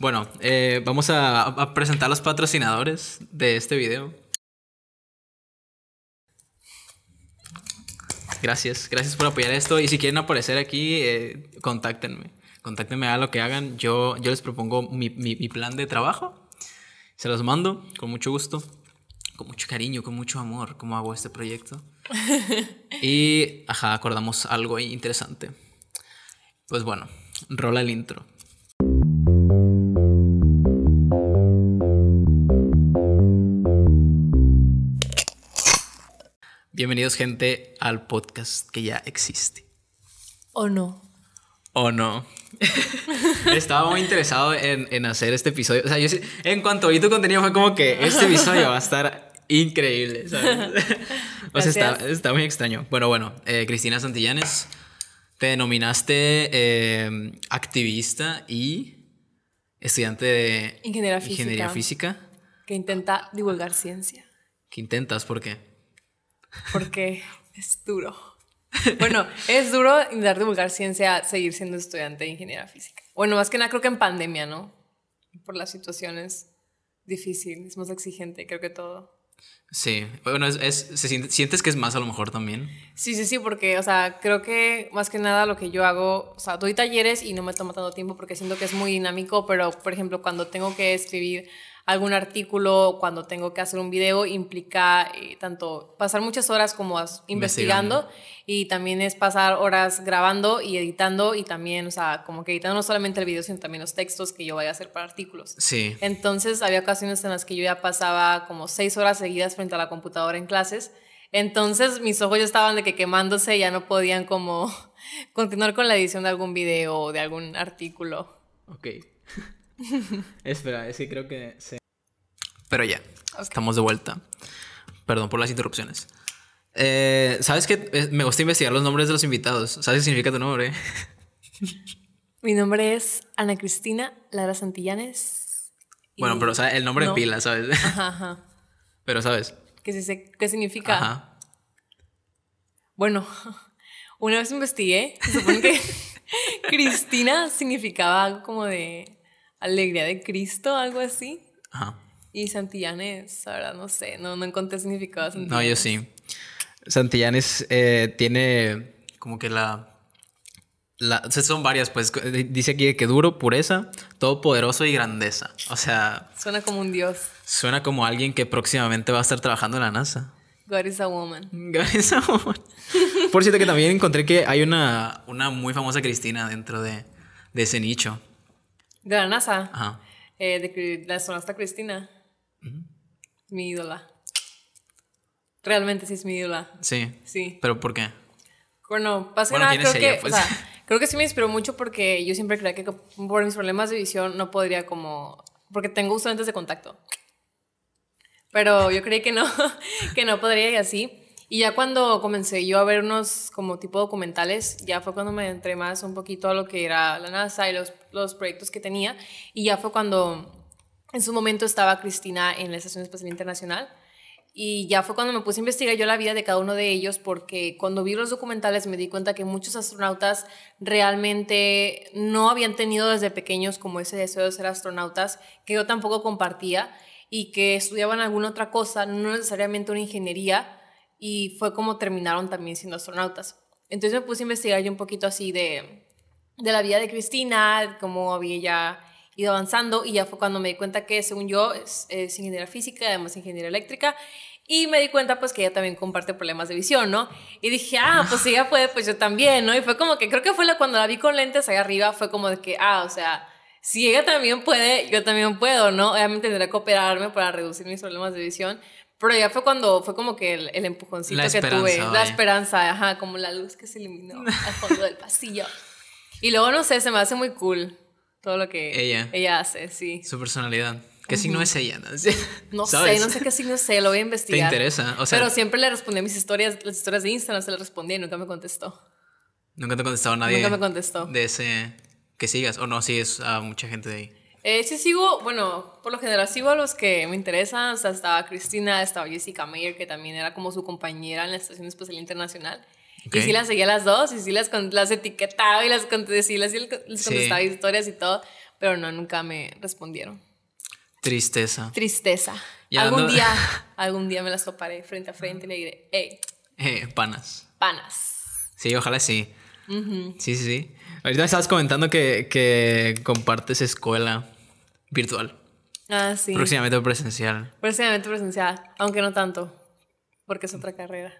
Bueno, eh, vamos a, presentar a, los patrocinadores de este video. Gracias, gracias por apoyar esto. Y si quieren aparecer aquí, eh, contáctenme. Contáctenme a lo que hagan. Yo, yo les propongo mi, mi plan de trabajo. Se los mando con mucho gusto, con mucho cariño, con mucho amor, como hago este proyecto. y, ajá, acordamos algo interesante. Pues bueno, rola el intro. Bienvenidos gente al podcast que ya existe. ¿O no? ¿O no? Estaba muy interesado en, hacer este episodio. O sea, en cuanto vi tu contenido fue como que este episodio va a estar increíble. o sea, está, muy extraño. Bueno, bueno, eh, Cristina Santillanes, te denominaste eh, activista y estudiante de ingeniería física, ingeniería física. Que intenta divulgar ciencia. ¿Qué intentas? ¿Por qué? porque es duro. Bueno, es duro intentar divulgar ciencia, seguir siendo estudiante de ingeniería física. Bueno, más que nada creo que en pandemia, ¿no? Por las situaciones difícil, es más exigente, creo que todo. Sí, bueno, es, ¿se ¿sientes que es más a lo mejor también? Sí, sí, sí, porque, o sea, creo que más que nada lo que yo hago, o sea, doy talleres y no me toma matando tiempo porque siento que es muy dinámico, pero, por ejemplo, cuando tengo que escribir algún artículo, cuando tengo que hacer un video, implica eh, tanto pasar muchas horas como investigando, y también es pasar horas grabando y editando y también, o sea, como que editando no solamente el video, sino también los textos que yo vaya a hacer para artículos. Sí. Entonces había ocasiones en las que yo ya pasaba como seis horas seguidas frente a la computadora en clases. Entonces mis ojos ya estaban de que quemándose, ya no podían como continuar con la edición de algún video o de algún artículo. Ok. Espera, es que creo que se pero ya, estamos de vuelta. Perdón por las interrupciones. Eh, ¿Sabes qué? Eh, me gusta investigar los nombres de los invitados. ¿Sabes qué significa tu nombre? Mi nombre es Ana Cristina Lara Santillanes. Bueno, pero el nombre en pila, ¿sabes? Ajá, Pero ¿sabes? ¿Qué, qué significa? Ajá. Bueno, una vez investigué, se que Cristina significaba como de alegría de Cristo, algo así. Ajá. Y Santillanes, ahora no sé, no, no encontré significado No, yo sí. Santillanes eh, tiene como que la, la... son varias, pues dice aquí que duro, pureza, todopoderoso y grandeza. O sea... Suena como un dios. Suena como alguien que próximamente va a estar trabajando en la NASA. God is a woman. God is a woman. Por cierto que también encontré que hay una, una muy famosa Cristina dentro de, ese nicho. De la NASA. Ajá. Eh, de la sonasta Cristina. Mi ídola. Realmente sí es mi ídola. Sí. Sí. ¿Pero por qué? Bueno, pasa nada, creo que. Pues creo que sí me inspiró mucho porque yo siempre creía que por mis problemas de visión no podría como. Porque tengo uso lentes de contacto. Pero yo creí que no, que no podría y así. Y ya cuando comencé yo a ver unos como tipo documentales, ya fue cuando me entré más un poquito a lo que era la NASA y los, los proyectos que tenía. Y ya fue cuando en su momento estaba Cristina en la Estación Espacial Internacional y ya fue cuando me puse a investigar yo la vida de cada uno de ellos porque cuando vi los documentales me di cuenta que muchos astronautas realmente no habían tenido desde pequeños como ese deseo de ser astronautas que yo tampoco compartía y que estudiaban alguna otra cosa, no necesariamente una ingeniería y fue como terminaron también siendo astronautas. Entonces me puse a investigar yo un poquito así de, la vida de Cristina, cómo había ella ido avanzando y ya fue cuando me di cuenta que según yo es, ingeniera física, además ingeniera eléctrica y me di cuenta pues que ella también comparte problemas de visión, ¿no? Y dije, ah, pues si ella puede, pues yo también, ¿no? Y fue como que creo que fue la, cuando la vi con lentes allá arriba, fue como de que, ah, o sea, si ella también puede, yo también puedo, ¿no? Obviamente tendré que operarme para reducir mis problemas de visión, pero ya fue cuando fue como que el, empujoncito que tuve, la esperanza, ajá, como la luz que se eliminó al fondo del pasillo. Y luego, no sé, se me hace muy cool todo lo que ella, hace, sí. Su personalidad. ¿Qué signo es ella? no sé, no sé qué signo es ella, lo voy a investigar. ¿Te interesa? O sea, Pero siempre le respondí a mis historias, las historias de Instagram se le respondí y nunca me contestó. ¿Nunca te ha contestado nadie? Nunca me contestó. De ese que sigas, o no sigues a mucha gente de ahí. Eh, sí sigo, bueno, por lo general sigo a los que me interesan, o sea, estaba Cristina, estaba Jessica Mayer, que también era como su compañera en la Estación Espacial Internacional. Y sí las seguía las dos, y sí las, las etiquetaba y las, sí les contestaba historias y todo, pero no, nunca me respondieron. Tristeza. Tristeza. algún día, algún día me las toparé frente a frente y le diré, hey. Eh, panas. Panas. Sí, ojalá sí. Sí, sí, sí. Ahorita me estabas comentando que, que compartes escuela virtual. Ah, sí. Próximamente presencial. Próximamente presencial, aunque no tanto, porque es otra carrera.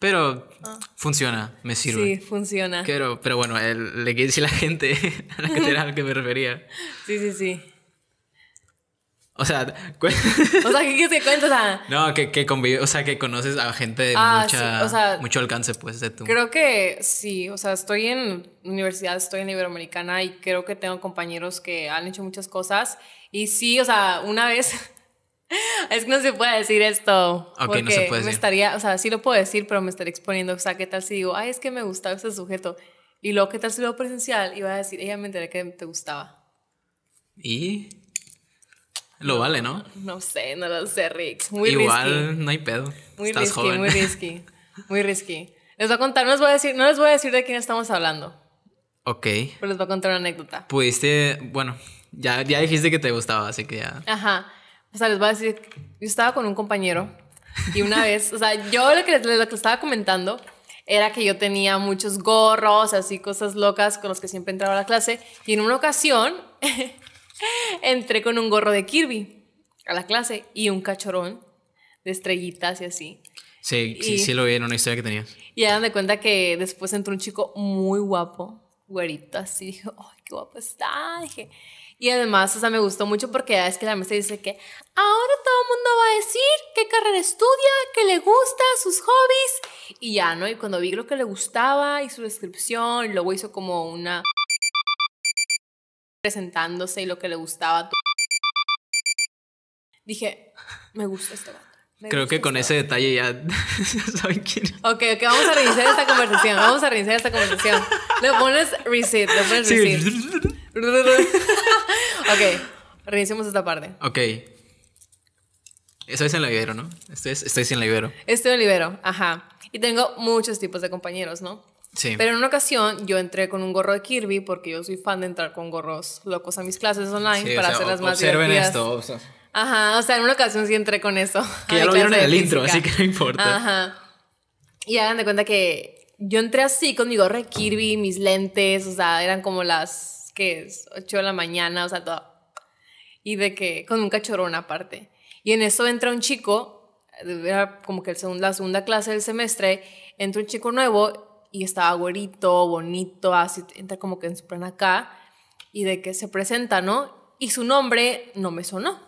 Pero ah. funciona, me sirve. Sí, funciona. Pero, pero bueno, le quise decir a la gente a la que que me refería. Sí, sí, sí. O sea, ¿qué, te cuentas? no, que, que o sea, que conoces a gente de ah, mucho alcance, pues, de tu. Creo que sí, o sea, estoy en universidad, estoy en Iberoamericana y creo que tengo compañeros que han hecho muchas cosas. Y sí, o sea, una vez Es que no se puede decir esto. Ok, porque no Me estaría, o sea, sí lo puedo decir, pero me estaría exponiendo. O sea, ¿qué tal si digo, ay, es que me gustaba ese sujeto? Y luego, ¿qué tal si lo presencial? Y va a decir, ella me enteré que te gustaba. ¿Y? Lo vale, ¿no? No sé, no lo sé, Rick. Muy Igual, no hay pedo. Muy Estás risky, muy risky. Muy risky. Les voy a contar, no les voy a decir, no les voy a decir de quién estamos hablando. Ok. Pero les voy a contar una anécdota. Pudiste, bueno, ya, ya dijiste que te gustaba, así que ya. Ajá. O sea, les voy a decir, yo estaba con un compañero y una vez, o sea, yo lo que, lo que estaba comentando era que yo tenía muchos gorros, así cosas locas con los que siempre entraba a la clase. Y en una ocasión entré con un gorro de Kirby a la clase y un cachorón de estrellitas y así. Sí, sí, sí lo vi en una historia que tenía. Y ya de cuenta que después entró un chico muy guapo, güerito, así. Dije, ¡ay, qué guapo está! Dije, y además, o sea, me gustó mucho porque es que la mesa dice que ahora todo el mundo va a decir qué carrera estudia, qué le gusta, sus hobbies. Y ya, ¿no? Y cuando vi lo que le gustaba y su descripción, luego hizo como una presentándose y lo que le gustaba. Dije, me gusta este Creo que con este ese detalle ya saben quién. Ok, ok, vamos a reiniciar esta conversación. Vamos a reiniciar esta conversación. Le pones reset, le pones reset. ok, reiniciemos esta parte. Ok. Estoy en la Ibero, ¿no? Estoy, sin en la Ibero. Estoy en la Ibero, ajá. Y tengo muchos tipos de compañeros, ¿no? Sí. Pero en una ocasión yo entré con un gorro de Kirby porque yo soy fan de entrar con gorros locos a mis clases online para hacer las hacerlas más divertidas. Observen esto. O sea. Ajá, o sea, en una ocasión sí entré con eso. Que ya lo vieron en el intro, así que no importa. Ajá. Y hagan de cuenta que yo entré así con mi gorro de Kirby, mis lentes, o sea, eran como las que es 8 de la mañana, o sea, todo. Y de que, con un cachorrón aparte. Y en eso entra un chico, era como que el la segunda clase del semestre, entra un chico nuevo y está güerito, bonito, así, entra como que en su plan acá, y de que se presenta, ¿no? Y su nombre no me sonó.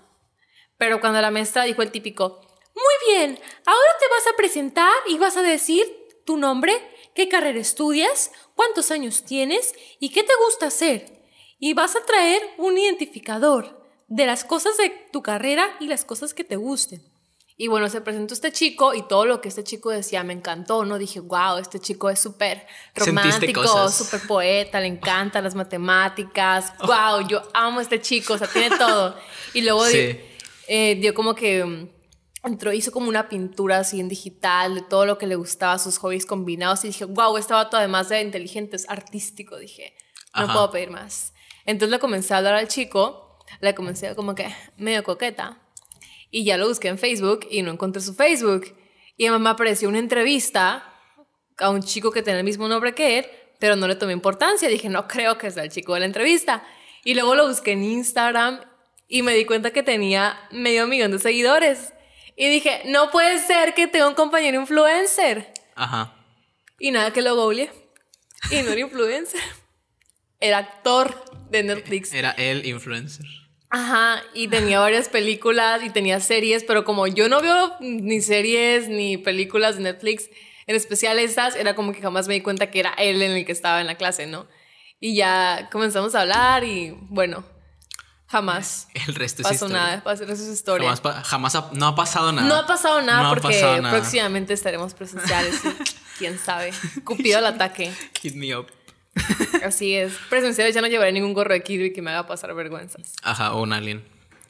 Pero cuando la maestra dijo el típico, muy bien, ahora te vas a presentar y vas a decir tu nombre, qué carrera estudias, cuántos años tienes y qué te gusta hacer y vas a traer un identificador de las cosas de tu carrera y las cosas que te gusten. Y bueno, se presentó este chico y todo lo que este chico decía me encantó, ¿no? Dije, wow, este chico es súper romántico, súper poeta, le encantan las matemáticas, wow, oh. yo amo a este chico, o sea, tiene todo. Y luego eh, dio, como que mm, entró, hizo como una pintura así en digital de todo lo que le gustaba, sus hobbies combinados y dije, wow, este vato además de inteligente es artístico, dije, no puedo pedir más. Entonces le comencé a hablar al chico, le comencé como que medio coqueta. Y ya lo busqué en Facebook y no encontré su Facebook. Y además mamá apareció una entrevista a un chico que tenía el mismo nombre que él, pero no le tomé importancia. Dije, no creo que sea el chico de la entrevista. Y luego lo busqué en Instagram y me di cuenta que tenía medio millón de seguidores. Y dije, no puede ser que tenga un compañero influencer. Ajá. Y nada, que lo googleé. Y no era influencer. Era actor de e-, Netflix. Era el influencer. Ajá, y tenía varias películas y tenía series, pero como yo no veo ni series ni películas de Netflix, en especial estas, era como que jamás me di cuenta que era él en el que estaba en la clase, ¿no? Y ya comenzamos a hablar y bueno, jamás. El resto pasó nada, pasó resto es historia. Jamás, no ha pasado nada. No ha pasado nada porque próximamente estaremos presenciales. quién sabe. Cupido el ataque. Kid me up. Así es. Presencial ya no llevaré ningún gorro de y que me haga pasar vergüenzas. Ajá, o un alien.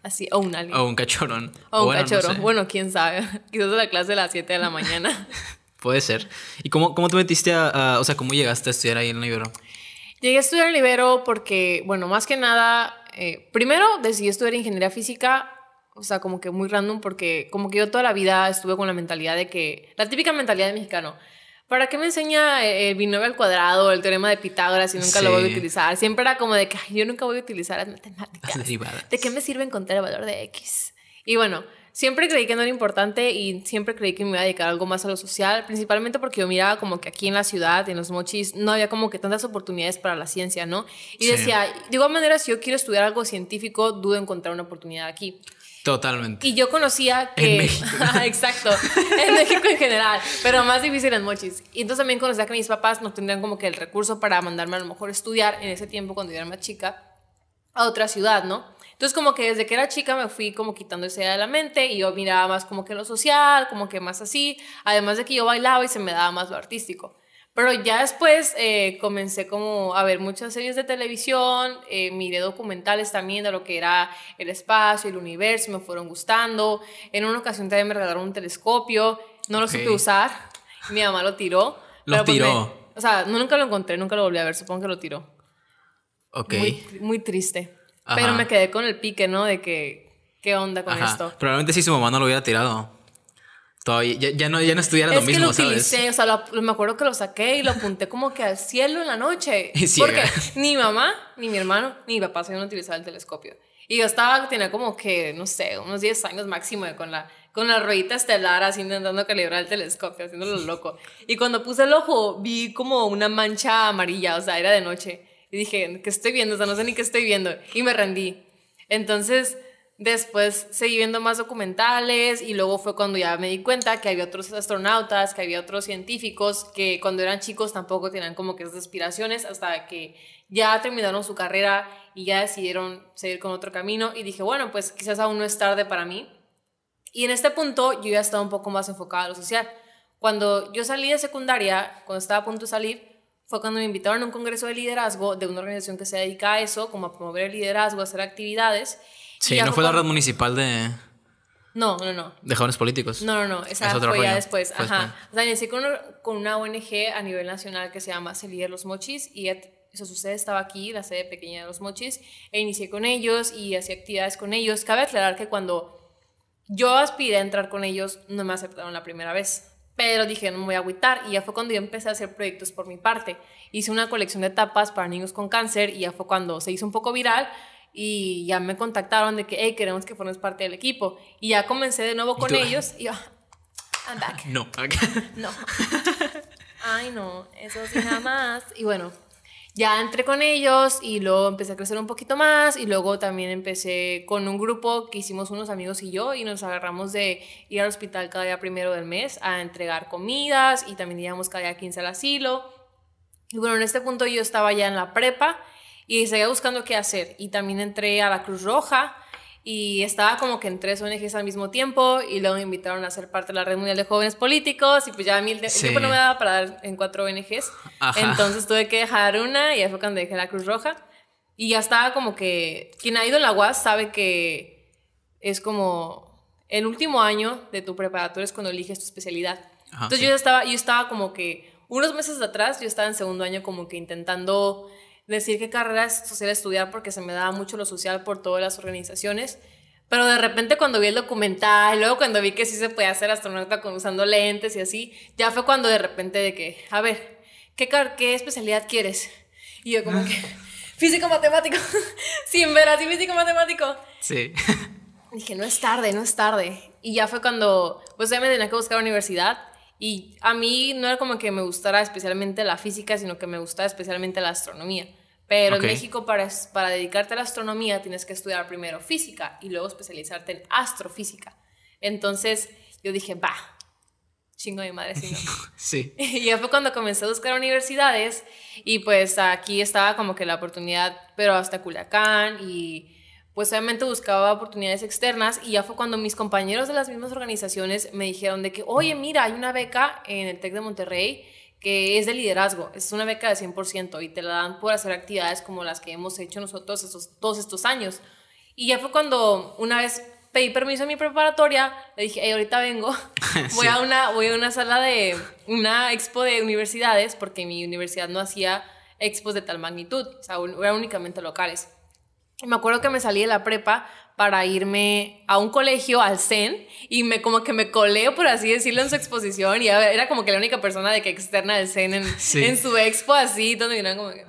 Así, o un alien. O un cachorón. O, un bueno, cachorro. Bueno, quién sabe. Quizás de la clase a las 7 de la mañana. Puede ser. ¿Y cómo, cómo te metiste a, o sea, cómo llegaste a estudiar ahí en Libero? Llegué a estudiar en Libero porque, bueno, más que nada, eh, primero decidí estudiar ingeniería física o sea, como que muy random porque como que yo toda la vida estuve con la mentalidad de que, la típica mentalidad de mexicano, ¿para qué me enseña eh, el binomio al cuadrado, el teorema de Pitágoras si nunca lo voy a utilizar? Siempre era como de que yo nunca voy a utilizar las matemáticas. ¿De qué me sirve encontrar el valor de X? Y bueno, siempre creí que no era importante y siempre creí que me iba a dedicar algo más a lo social, principalmente porque yo miraba como que aquí en la ciudad, en los mochis, no había como que tantas oportunidades para la ciencia, ¿no? Y decía, de igual manera, si yo quiero estudiar algo científico, dudo encontrar una oportunidad aquí. Totalmente. Y yo conocía que. En Exacto. En México en general. Pero más difícil en Mochis. Y entonces también conocía que mis papás no tenían como que el recurso para mandarme a lo mejor estudiar en ese tiempo cuando yo era más chica a otra ciudad, ¿no? Entonces como que desde que era chica me fui como quitando esa idea de la mente y yo miraba más como que lo social, como que más así, además de que yo bailaba y se me daba más lo artístico. Pero ya después eh, comencé como a ver muchas series de televisión, eh, miré documentales también de lo que era el espacio, el universo, me fueron gustando. En una ocasión también me regalaron un telescopio, no lo supe usar, mi mamá lo tiró. Lo pues tiró. o sea, nunca lo encontré, nunca lo volví a ver, supongo que lo tiró. Ok. Muy, triste. Pero me quedé con el pique, ¿no? De que, ¿qué onda con esto? Probablemente si su mamá no lo hubiera tirado. Todavía, ya, no, ya no estudiara lo mismo, que lo utilicé, o sea, me acuerdo que lo saqué y lo apunté como que al cielo en la noche. porque ni mamá, ni mi hermano, ni mi papá sabían utilizar el telescopio. Y yo estaba, tenía como que, no sé, unos 10 años máximo con la, con la ruedita estelar así intentando calibrar el telescopio, haciéndolo loco. Y cuando puse el ojo, vi como una mancha amarilla, o sea, era de noche. Y dije, ¿qué estoy viendo? O sea, no sé ni qué estoy viendo. Y me rendí. Entonces Después seguí viendo más documentales y luego fue cuando ya me di cuenta que había otros astronautas, que había otros científicos que cuando eran chicos tampoco tenían como que esas aspiraciones hasta que ya terminaron su carrera y ya decidieron seguir con otro camino y dije, bueno, pues quizás aún no es tarde para mí. Y en este punto yo ya estaba un poco más enfocada a lo social. Cuando yo salí de secundaria, cuando estaba a punto de salir, fue cuando me invitaron a un congreso de liderazgo de una organización que se dedica a eso, como a promover el liderazgo, a hacer actividades. Sí, no fue la red municipal de. No, no, no. De jóvenes políticos. No, no, no. Esa fue ya después. Ajá. O sea, inicié con, una ONG a nivel nacional que se llama Se de Los Mochis y eso sucede, estaba aquí, la sede pequeña de Los Mochis, e inicié con ellos y hacía actividades con ellos. Cabe aclarar que cuando yo aspiré a entrar con ellos, no me aceptaron la primera vez. Pero dije, no me voy a agüitar. Y ya fue cuando yo empecé a hacer proyectos por mi parte. Hice una colección de tapas para niños con cáncer y ya fue cuando se hizo un poco viral y ya me contactaron de que, hey, queremos que formes parte del equipo. Y ya comencé de nuevo con ah. ellos y yo, I'm back. No. no. Ay, no, eso sí jamás. Y bueno, ya entré con ellos y luego empecé a crecer un poquito más y luego también empecé con un grupo que hicimos unos amigos y yo y nos agarramos de ir al hospital cada día primero del mes a entregar comidas y también íbamos cada día 15 al asilo. Y bueno, en este punto yo estaba ya en la prepa y seguía buscando qué hacer. Y también entré a la Cruz Roja y estaba como que en tres ONGs al mismo tiempo y luego me invitaron a ser parte de la Red Mundial de Jóvenes Políticos y pues ya a mí el, no me daba para dar en cuatro ONGs. Entonces tuve que dejar una y ahí fue cuando dejé la Cruz Roja. Y ya estaba como que... Quien ha ido a la UAS sabe que es como el último año de tu preparatoria es cuando eliges tu especialidad. Entonces yo, estaba, yo estaba como que... Unos meses atrás yo estaba en segundo año como que intentando decir qué carrera social estudiar porque se me daba mucho lo social por todas las organizaciones. Pero de repente cuando vi el documental, luego cuando vi que sí se podía hacer astronauta con, usando lentes y así, ya fue cuando de repente de que, a ver, ¿qué, qué especialidad quieres? Y yo como ah. que, físico matemático, sin ver así físico matemático. Sí. Dije, no es tarde, no es tarde. Y ya fue cuando, pues ya me tenía que buscar universidad y a mí no era como que me gustara especialmente la física, sino que me gustaba especialmente la astronomía. Pero en México para, para dedicarte a la astronomía tienes que estudiar primero física y luego especializarte en astrofísica. Entonces yo dije, va, chingo de madre, si sí. Y ya fue cuando comencé a buscar universidades y pues aquí estaba como que la oportunidad, pero hasta Culiacán y pues obviamente buscaba oportunidades externas y ya fue cuando mis compañeros de las mismas organizaciones me dijeron de que, oye, mira, hay una beca en el TEC de Monterrey que es de liderazgo, es una beca de 100% y te la dan por hacer actividades como las que hemos hecho nosotros todos estos años. Y ya fue cuando una vez pedí permiso en mi preparatoria, le dije, ahorita vengo, voy, a una, voy a una sala de una expo de universidades porque mi universidad no hacía expos de tal magnitud, o sea, eran únicamente locales. Y me acuerdo que me salí de la prepa para irme a un colegio, al CEN, y me como que me coleo, por así decirlo, en su exposición, y era como que la única persona de que externa del CEN en, su expo, así, donde como que...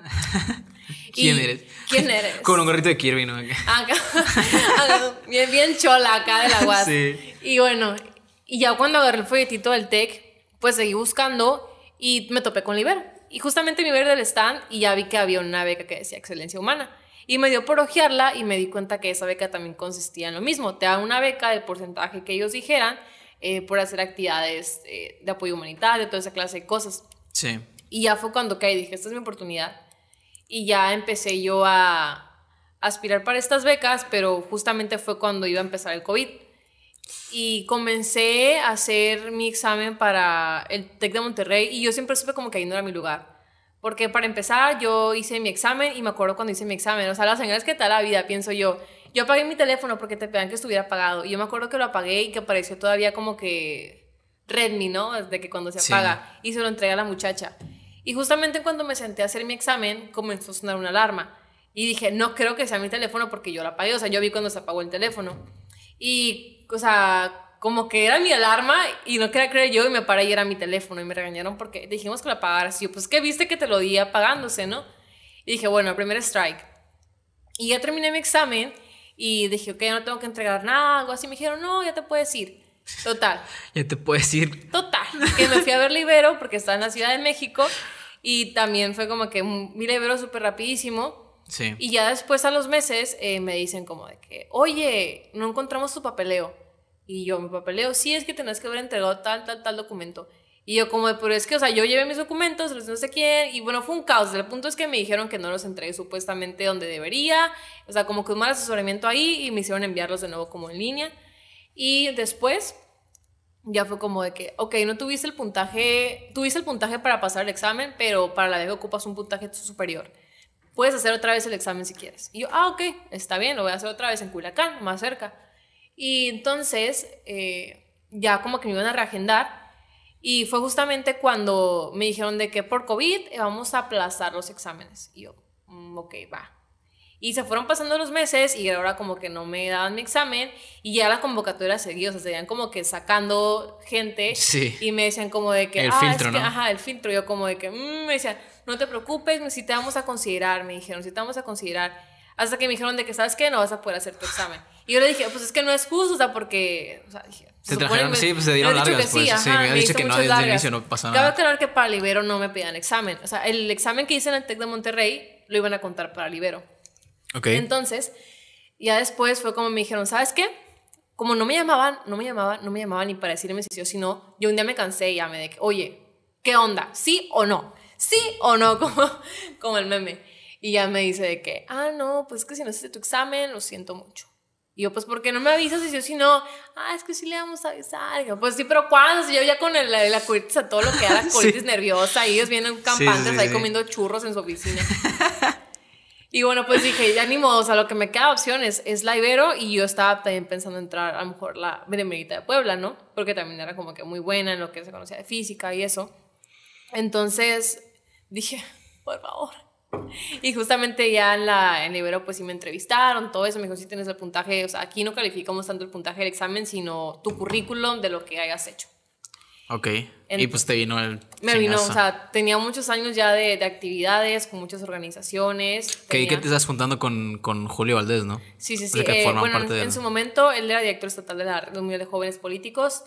¿Quién eres? ¿Quién eres? Con un gorrito de Kirby, ¿no? Acá, ah, ah, bien, bien chola acá de la UAS. Sí. Y bueno, y ya cuando agarré el folletito del TEC, pues seguí buscando y me topé con Libero. Y justamente me iba del stand y ya vi que había una beca que decía Excelencia Humana. Y me dio por ojearla y me di cuenta que esa beca también consistía en lo mismo. Te dan una beca del porcentaje que ellos dijeran eh, por hacer actividades eh, de apoyo humanitario, de toda esa clase de cosas. Sí. Y ya fue cuando caí, dije, esta es mi oportunidad. Y ya empecé yo a aspirar para estas becas, pero justamente fue cuando iba a empezar el COVID. Y comencé a hacer mi examen para el TEC de Monterrey y yo siempre supe como que ahí no era mi lugar. Porque para empezar, yo hice mi examen y me acuerdo cuando hice mi examen. O sea, las señales que tal la vida, pienso yo. Yo apagué mi teléfono porque te pedían que estuviera apagado. Y yo me acuerdo que lo apagué y que apareció todavía como que Redmi, ¿no? Desde que cuando se apaga. Y se lo entrega a la muchacha. Y justamente cuando me senté a hacer mi examen, comenzó a sonar una alarma. Y dije, no creo que sea mi teléfono porque yo lo apagué. O sea, yo vi cuando se apagó el teléfono. Y, o sea, como que era mi alarma y no quería creer yo y me paré y era mi teléfono y me regañaron porque dijimos que lo apagaras. Y yo, pues, ¿qué viste que te lo di apagándose, no? Y dije, bueno, el primer strike. Y ya terminé mi examen y dije, ok, ya no tengo que entregar nada, algo así. Me dijeron, no, ya te puedes ir. Total. ya te puedes ir. Total. Que me fui a ver Libero porque estaba en la Ciudad de México y también fue como que mi Libero súper rapidísimo. Sí. Y ya después a los meses eh, me dicen como de que, oye, no encontramos tu papeleo. Y yo, mi papeleo, sí, es que tenés que haber entregado tal, tal, tal documento. Y yo como, pero es que, o sea, yo llevé mis documentos, los no sé quién, y bueno, fue un caos. El punto es que me dijeron que no los entregué supuestamente donde debería, o sea, como que un mal asesoramiento ahí y me hicieron enviarlos de nuevo como en línea. Y después ya fue como de que, ok, no tuviste el puntaje, tuviste el puntaje para pasar el examen, pero para la vez ocupas un puntaje superior. Puedes hacer otra vez el examen si quieres. Y yo, ah, ok, está bien, lo voy a hacer otra vez en Culiacán, más cerca. Y entonces eh, ya como que me iban a reagendar y fue justamente cuando me dijeron de que por COVID eh, vamos a aplazar los exámenes. Y yo, mm, ok, va. Y se fueron pasando los meses y ahora como que no me daban mi examen y ya la convocatoria seguía, o sea, veían como que sacando gente sí. y me decían como de que... El ah, filtro, Ajá, el filtro. Yo como de que... Mm", me decían, no te preocupes, si te vamos a considerar, me dijeron, si te vamos a considerar. Hasta que me dijeron de que, ¿sabes qué? No vas a poder hacer tu examen. Y yo le dije, pues es que no es justo, o sea, porque. O sea, dije, se trajeron, sí, pues se dieron largas. Pues, sí, sí, me, dicho que no, desde el inicio no pasa nada. Cabe aclarar que para Libero no me pedían examen. O sea, el examen que hice en el TEC de Monterrey lo iban a contar para Libero. Ok. Entonces, ya después fue como me dijeron, ¿sabes qué? Como no me llamaban, no me llamaban, no me llamaban ni para decirme si sí o si no, yo un día me cansé y ya de que, oye, ¿qué onda? ¿Sí o no? ¿Sí o no? Como, como el meme. Y ya me dice de que, ah, no, pues es que si no hice tu examen, lo siento mucho. Y yo, pues, ¿por qué no me avisas? Y yo, si no, ah, es que sí le vamos a avisar. Yo, pues sí, pero ¿cuándo? Si yo ya con el, la colitis, a todo lo que era la nerviosa, y ellos vienen campantes ahí comiendo churros en su oficina. y bueno, pues dije, ya ni modo, o sea, lo que me queda de opción es, la Ibero, y yo estaba también pensando entrar a lo mejor la benemérita de Puebla, ¿no? Porque también era como que muy buena en lo que se conocía de física y eso. Entonces dije, por favor, y justamente ya en, la, en Ibero, pues sí me entrevistaron, todo eso. Me dijo, si tienes el puntaje, o sea, aquí no calificamos tanto el puntaje del examen, sino tu currículum de lo que hayas hecho. Ok. y pues te vino el. Me vino, o sea, tenía muchos años ya de, de actividades con muchas organizaciones. Que tenía... que te estás juntando con, con, Julio Valdés, ¿no? Sí, sí, pues sí. Eh, bueno, en, su momento él era director estatal de la Red de Jóvenes Políticos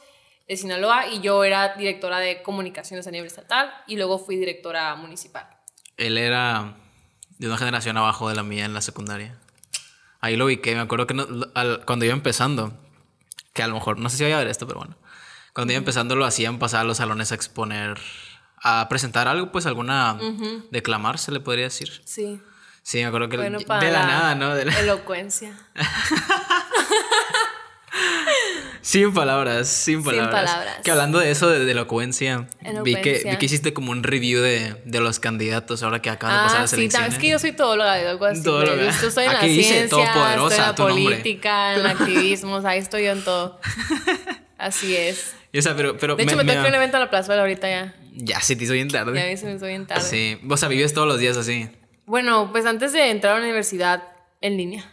de Sinaloa y yo era directora de comunicaciones a nivel estatal y luego fui directora municipal él era de una generación abajo de la mía en la secundaria. Ahí lo vi que me acuerdo que cuando iba empezando, que a lo mejor, no sé si voy a ver esto, pero bueno, cuando iba empezando lo hacían pasar a los salones a exponer, a presentar algo, pues alguna, declamar, se le podría decir. Sí. Sí, me acuerdo que de la, la, nada, ¿no? De la... Elocuencia. Sin palabras, sin palabras. Sin palabras. Que hablando de eso, de, la elocuencia, Vi, que, hiciste como un review de, de los candidatos ahora que acaban de ah, pasar las sí, sabes es que yo soy todóloga de algo así. que Yo estoy en la dice ciencia, estoy en la política, nombre. en ahí estoy yo en todo. Así es. de hecho, me, tengo que ir a un evento a la plaza ahorita ya. Ya, sí, te estoy bien tarde. Ya, se me hizo bien tarde. Sí. O sea, vives todos los días así. Bueno, pues antes de entrar a la universidad en línea,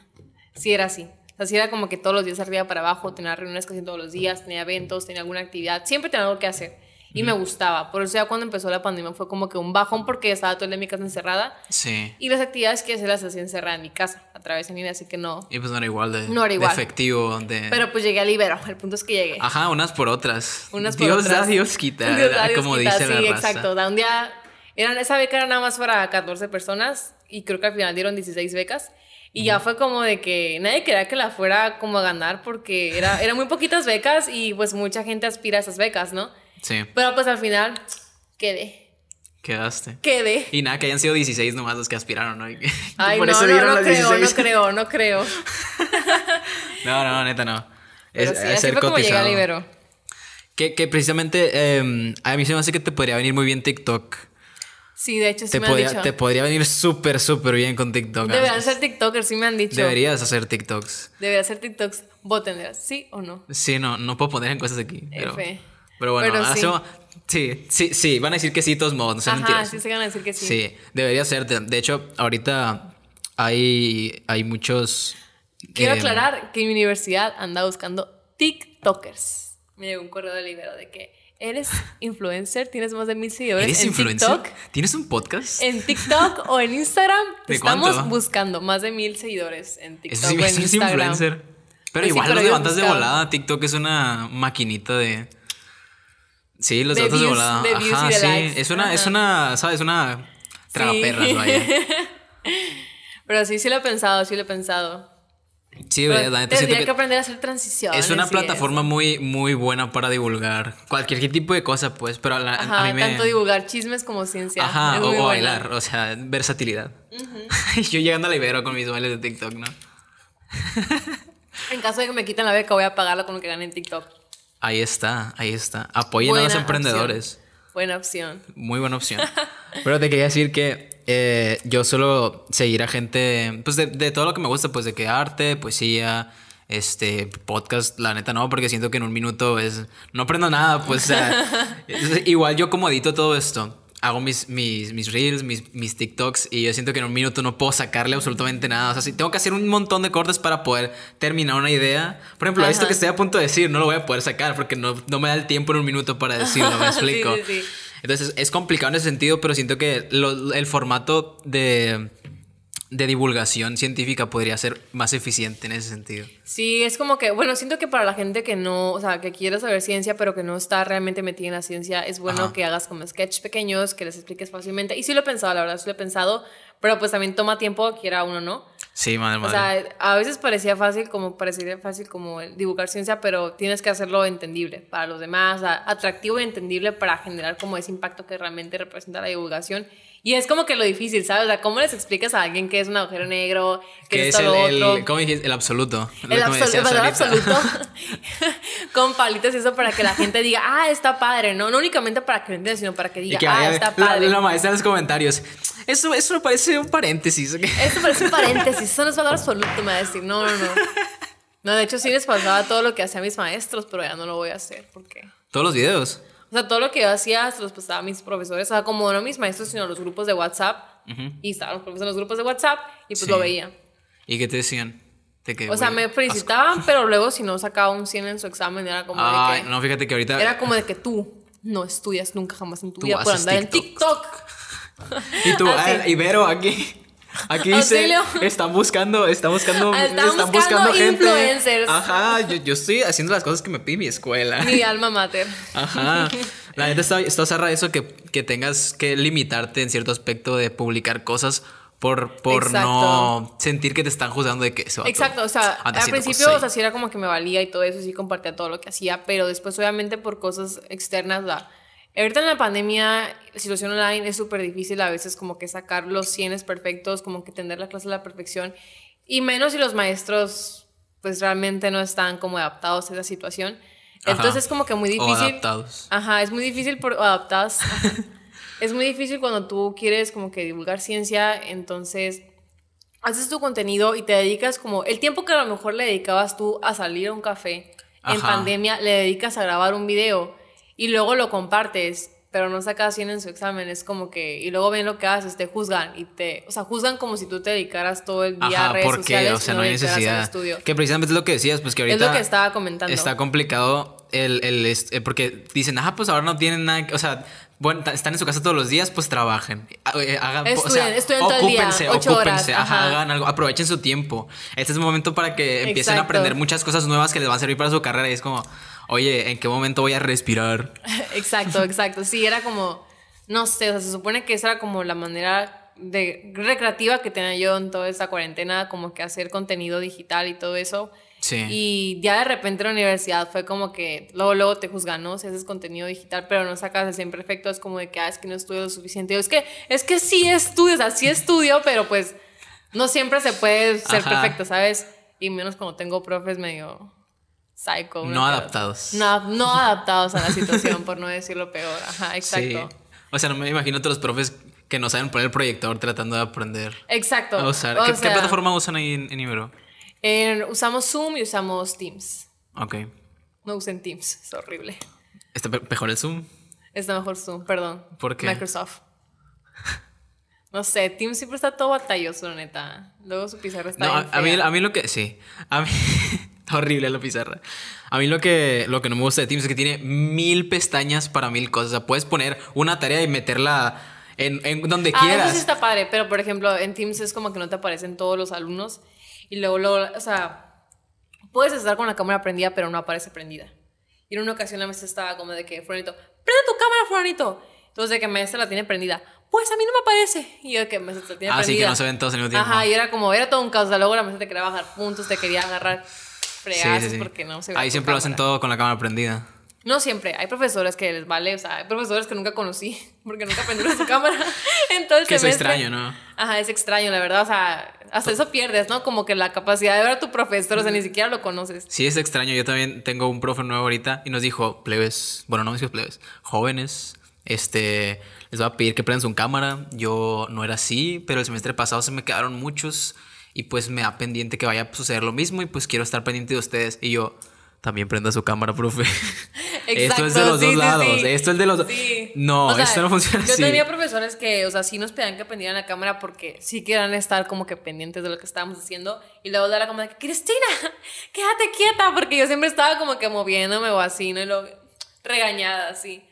sí era así. Así era como que todos los días arriba para abajo, tenía reuniones casi todos los días, tenía eventos, tenía alguna actividad, siempre tenía algo que hacer. Y me gustaba. Por eso ya cuando empezó la pandemia fue como que un bajón porque estaba toda mi casa encerrada. Sí. Y las actividades que se las hacía encerrada en mi casa, a través de mí, así que no. Y pues no era igual de, efectivo. Pero pues llegué a Libero. El punto es que llegué. Ajá, unas por otras. Unas por Dios Da, Dios quita. como dice la raza. exacto. Da un día... Eran, esa beca era nada más para 14 personas y creo que al final dieron 16 becas. Y ya fue como de que nadie quería que la fuera como a ganar porque era, eran muy poquitas becas y pues mucha gente aspira a esas becas, ¿no? Sí. Pero pues al final quedé. Quedaste. Quedé. Y nada, que hayan sido 16 nomás los que aspiraron, ¿no? Ay, no, no, no, creo, no, creo, no creo, no no, no, neta no. es, es así fue como Que, precisamente em, a mí se me hace que te podría venir muy bien TikTok Sí, de hecho, sí te me han dicho. Te podría venir súper, súper bien con TikTok. Deberías ser TikTokers, sí me han dicho. Deberías hacer TikToks. Deberías hacer TikToks. Voten, ¿sí o no? Sí, no, no puedo poner en cosas aquí. Pero, pero bueno, sí. sí. sí, van a decir que sí, todos modos, no Ajá, sí se van a decir que sí. Sí, debería ser. De hecho, ahorita hay, hay muchos... Quiero em, aclarar que mi universidad anda buscando TikTokers. Me llegó un correo de libero de que eres influencer, tienes más de mil seguidores ¿Eres en influencer? TikTok. ¿Tienes un podcast? En TikTok o en Instagram estamos buscando más de mil seguidores en TikTok. sí, o en es influencer. Pero pues igual los levantas de volada. TikTok es una maquinita de. Sí, los datos de volada. Ajá, sí. Es una, es una, ¿sabes? Una traperra, Pero sí, sí lo he pensado, sí lo he pensado. Sí, Tendría que, aprender a hacer transiciones. Es una plataforma muy, muy buena para divulgar cualquier tipo de cosa, pues, pero me... tanto divulgar chismes como ciencia. Ajá, o, bailar, o sea, versatilidad. Yo llegando a la Ibero con mis bailes de TikTok, ¿no? en caso de que me quiten la beca, voy a pagarla con lo que gane en TikTok. Ahí está, ahí está. Apoyen a los emprendedores. Buena opción. Muy buena opción. pero te quería decir que eh, yo suelo seguir a gente, pues de, de, todo lo que me gusta, pues de que arte, poesía, este, podcast, la neta no, porque siento que en un minuto es, no aprendo nada, pues igual yo como edito todo esto, hago mis, mis, mis reels, mis, mis, TikToks y yo siento que en un minuto no puedo sacarle absolutamente nada. O sea, si tengo que hacer un montón de cortes para poder terminar una idea. Por ejemplo, esto que estoy a punto de decir, no lo voy a poder sacar porque no, no me da el tiempo en un minuto para decirlo, me explico. sí, sí, sí. Entonces es complicado en ese sentido, pero siento que el formato de, divulgación científica podría ser más eficiente en ese sentido. Sí, es como que, bueno, siento que para la gente que no, o sea, que quiere saber ciencia, pero que no está realmente metida en la ciencia, es bueno que hagas como sketch pequeños, que les expliques fácilmente. Y sí lo he pensado, la verdad, sí lo he pensado, pero pues también toma tiempo, quiera uno, ¿no? Sí, madre, madre. O sea, a veces parecía fácil como, parecía fácil como divulgar ciencia, pero tienes que hacerlo entendible para los demás, atractivo y entendible para generar como ese impacto que realmente representa la divulgación y es como que lo difícil, ¿sabes? O sea, ¿cómo les explicas a alguien que es un agujero negro? Que, es, el, otro? El, ¿Cómo dijiste? El absoluto. El absoluto, el absoluto. con palitas y eso para que la gente diga, ah, está padre. No, no únicamente para que lo entiendan, sino para que diga, ah, está padre. La, maestra en los comentarios. Eso, eso parece un paréntesis. esto Eso parece un paréntesis. Eso no es valor absoluto, me va a decir. No, no, no. No, de hecho sí les pasaba todo lo que hacía mis maestros, pero ya no lo voy a hacer porque... Todos los videos. O sea, todo lo que yo hacía se los pasaba a mis profesores. O sea, como no a mis maestros, sino a los grupos de WhatsApp. Y estaban los profesores en los grupos de WhatsApp y pues lo veía. ¿Y qué te decían? o sea, me felicitaban, pero luego si no sacaba un 100 en su examen era como de que... no, fíjate que ahorita... Era como de que tú no estudias nunca jamás en tu vida por andar en TikTok. y tú, ah, ah, Ibero aquí. Aquí dice, están buscando, están buscando, ah, están, buscando, gente. Influencers. Ajá, yo, yo, estoy haciendo las cosas que me pide mi escuela. Mi alma mater. Ajá. La gente está, está cerrada eso que, que tengas que limitarte en cierto aspecto de publicar cosas por, por no sentir que te están juzgando de que eso. Exacto, o sea, al principio, o sea, era como que me valía y todo eso, sí compartía todo lo que hacía, pero después obviamente por cosas externas, la Ahorita en la pandemia, situación online es súper difícil a veces como que sacar los cienes perfectos, como que tener la clase a la perfección, y menos si los maestros pues realmente no están como adaptados a esa situación. Entonces es como que muy difícil. O adaptados. Ajá, es muy difícil por adaptados. es muy difícil cuando tú quieres como que divulgar ciencia, entonces haces tu contenido y te dedicas como el tiempo que a lo mejor le dedicabas tú a salir a un café en pandemia, le dedicas a grabar un video y luego lo compartes, pero no sacas 100 en su examen, es como que, y luego ven lo que haces, te juzgan y te, o sea, juzgan como si tú te dedicaras todo el día a redes ¿por qué? O sea, no, hay necesidad. Estudio. Que precisamente es lo que decías, pues que ahorita... Es lo que estaba comentando. Está complicado el, eh, porque dicen, Ajá, pues ahora no tienen nada, o sea, bueno, están en su casa todos los días, pues trabajen. Eh, hagan, o sea, estudien ocúpense, ocúpense, ajá. hagan algo, aprovechen su tiempo. Este es un momento para que empiecen a aprender muchas cosas nuevas que les van a servir para su carrera y es como, oye, ¿en qué momento voy a respirar? exacto, exacto. Sí, era como, no sé, o sea, se supone que esa era como la manera de recreativa que tenía yo en toda esta cuarentena, como que hacer contenido digital y todo eso. Sí. Y ya de repente la universidad fue como que luego, luego te juzgan, ¿no? Si haces contenido digital, pero no sacas el 100 perfecto, es como de que, ah, es que no estudio lo suficiente. Yo, es que, es que sí estudio, o sea, sí estudio, pero pues no siempre se puede ser perfecto, ¿sabes? Y menos cuando tengo profes medio psycho. No adaptados. No, adaptados a la situación, por no decirlo peor. Ajá, exacto. O sea, no me imagino los profes que no saben poner el proyector tratando de aprender. Exacto. A usar. ¿Qué, ¿Qué, plataforma usan ahí en, Ibero? usamos Zoom y usamos Teams. Ok. No usen Teams, es horrible. ¿Está mejor el Zoom? Está mejor Zoom, perdón. ¿Por qué? Microsoft. No sé, Teams siempre está todo batalloso, neta. Luego su pizarra está a, Mí, a mí lo que... Sí. A mí horrible la pizarra. A mí lo que, lo que no me gusta de Teams es que tiene mil pestañas para mil cosas. O sea, puedes poner una tarea y meterla en, en donde quieras. Ah, eso sí está padre, pero por ejemplo, en Teams es como que no te aparecen todos los alumnos y luego, o sea, puedes estar con la cámara prendida, pero no aparece prendida. Y en una ocasión la mesa estaba como de que, Fulanito, prende tu cámara, Fulanito. Entonces, de que maestra la tiene prendida. Pues a mí no me aparece. Y yo, de que maestra la tiene ah, prendida. Ah, que no se ven todos en el tiempo. Ajá, y era como, era todo un caos. Luego la mesa te quería bajar puntos, te quería agarrar no Ahí siempre lo hacen todo con la cámara prendida. No siempre, hay profesores que les vale, o sea, hay profesores que nunca conocí porque nunca prendieron su cámara. Entonces, es extraño, ¿no? Ajá, es extraño, la verdad, o sea, hasta eso pierdes, ¿no? Como que la capacidad de ver a tu profesor, o sea, ni mm. siquiera lo conoces. Sí, es extraño, yo también tengo un profe nuevo ahorita y nos dijo, plebes, bueno, no me dijo plebes, jóvenes, este, les va a pedir que prendan su cámara. Yo no era así, pero el semestre pasado se me quedaron muchos y pues me da pendiente que vaya a suceder lo mismo y pues quiero estar pendiente de ustedes. Y yo, también prenda su cámara, profe. esto es de los dos lados. Esto es de los No, esto no funciona así. Yo tenía profesores que, o sea, sí nos pedían que prendieran la cámara porque sí querían estar como que pendientes de lo que estábamos haciendo. Y luego era como de, Cristina, quédate quieta, porque yo siempre estaba como que moviéndome o así, ¿no? Y luego regañada, así.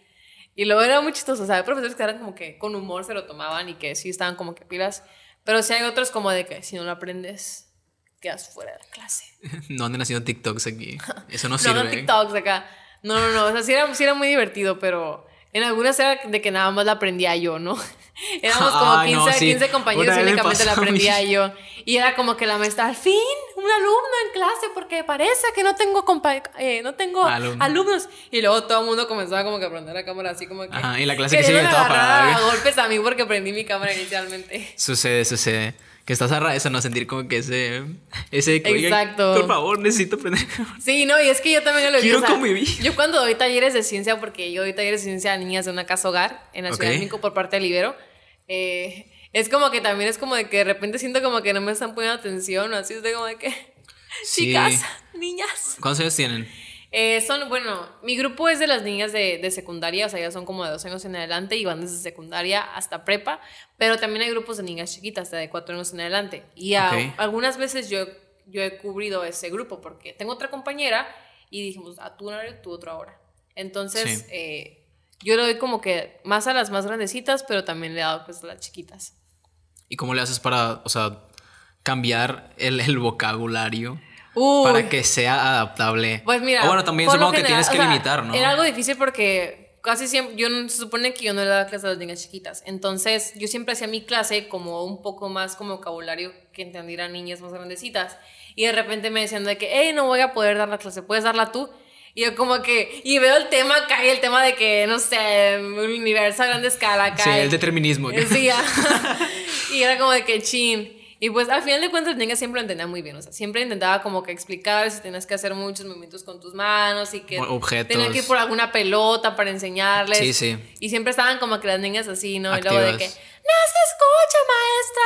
Y luego era muy chistoso. O sea, profesores que eran como que con humor se lo tomaban y que sí estaban como que pilas. Pero si hay otros como de que si no lo aprendes, quedas fuera de la clase. no han haciendo TikToks aquí. Eso no, sirve. No, no TikToks acá. No, no, no. O sea, sí era, sí era muy divertido, pero en algunas era de que nada más la aprendía yo, ¿no? Éramos como 15, compañeros y únicamente la aprendía yo. Y era como que la maestra, al fin, un alumno en clase, porque parece que no tengo, eh, no tengo alumnos. Y luego todo el mundo comenzaba como que a prender la cámara así como que... Ajá, y la clase que sigue toda parada. golpes a mí porque prendí mi cámara inicialmente. Sucede, sucede que estás a ¿no? Sentir como que ese. ese Exacto. Por favor, necesito aprender. Sí, no, y es que yo también lo Quiero yo cuando doy talleres de ciencia, porque yo doy talleres de ciencia a niñas de una casa hogar en la Ciudad de México por parte de Libero. Eh, es como que también es como de que de repente siento como que no me están poniendo atención, o así es de como de que. Chicas, niñas. ¿Cuántos años tienen? Eh, son, bueno, mi grupo es de las niñas de, de, secundaria, o sea, ya son como de dos años en adelante y van desde secundaria hasta prepa, pero también hay grupos de niñas chiquitas, de cuatro años en adelante. Y algunas veces yo, yo he cubrido ese grupo porque tengo otra compañera y dijimos, a ah, tú una hora, tú otra hora. Entonces, eh, yo le doy como que más a las más grandecitas, pero también le he dado pues a las chiquitas. ¿Y cómo le haces para, o sea, cambiar el, el vocabulario? para que sea adaptable. Pues mira, bueno, también supongo que tienes que limitar, ¿no? Era algo difícil porque casi siempre, yo se supone que yo no le daba clases a las niñas chiquitas, entonces yo siempre hacía mi clase como un poco más como vocabulario que entendieran niñas más grandecitas y de repente me decían de que, hey, no voy a poder dar la clase, puedes darla tú. Y yo como que, y veo el tema acá el tema de que, no sé, un universo a gran escala acá. Sí, el determinismo. Sí, y era como de que, chin. Y pues al final de cuentas las niñas siempre lo entendían muy bien, o sea, siempre intentaba como que explicar si tenías que hacer muchos movimientos con tus manos y que Objetos. que ir por alguna pelota para enseñarles. Sí, sí. Y siempre estaban como que las niñas así, ¿no? Y luego de que, no se escucha,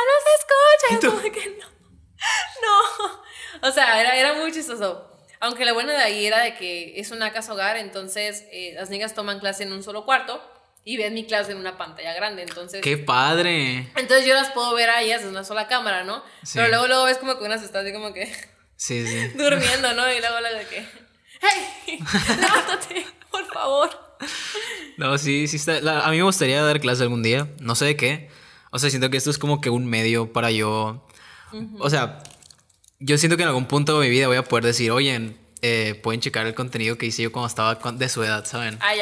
maestra, no se escucha. Y tú? como que no. No. O sea, era, era muy chistoso. Aunque la buena de ahí era de que es una casa hogar, entonces eh, las niñas toman clase en un solo cuarto y ves mi clase en una pantalla grande, entonces... ¡Qué padre! Entonces yo las puedo ver a ellas una sola cámara, ¿no? Pero luego, luego ves como que unas están así como que... Sí, sí. durmiendo, ¿no? Y luego la de que... ¡Hey! ¡Levántate! ¡Por favor! No, sí, sí está... a mí me gustaría dar clase algún día, no sé de qué. O sea, siento que esto es como que un medio para yo... O sea, yo siento que en algún punto de mi vida voy a poder decir, oye, eh, pueden checar el contenido que hice yo cuando estaba de su edad, ¿saben? Ah,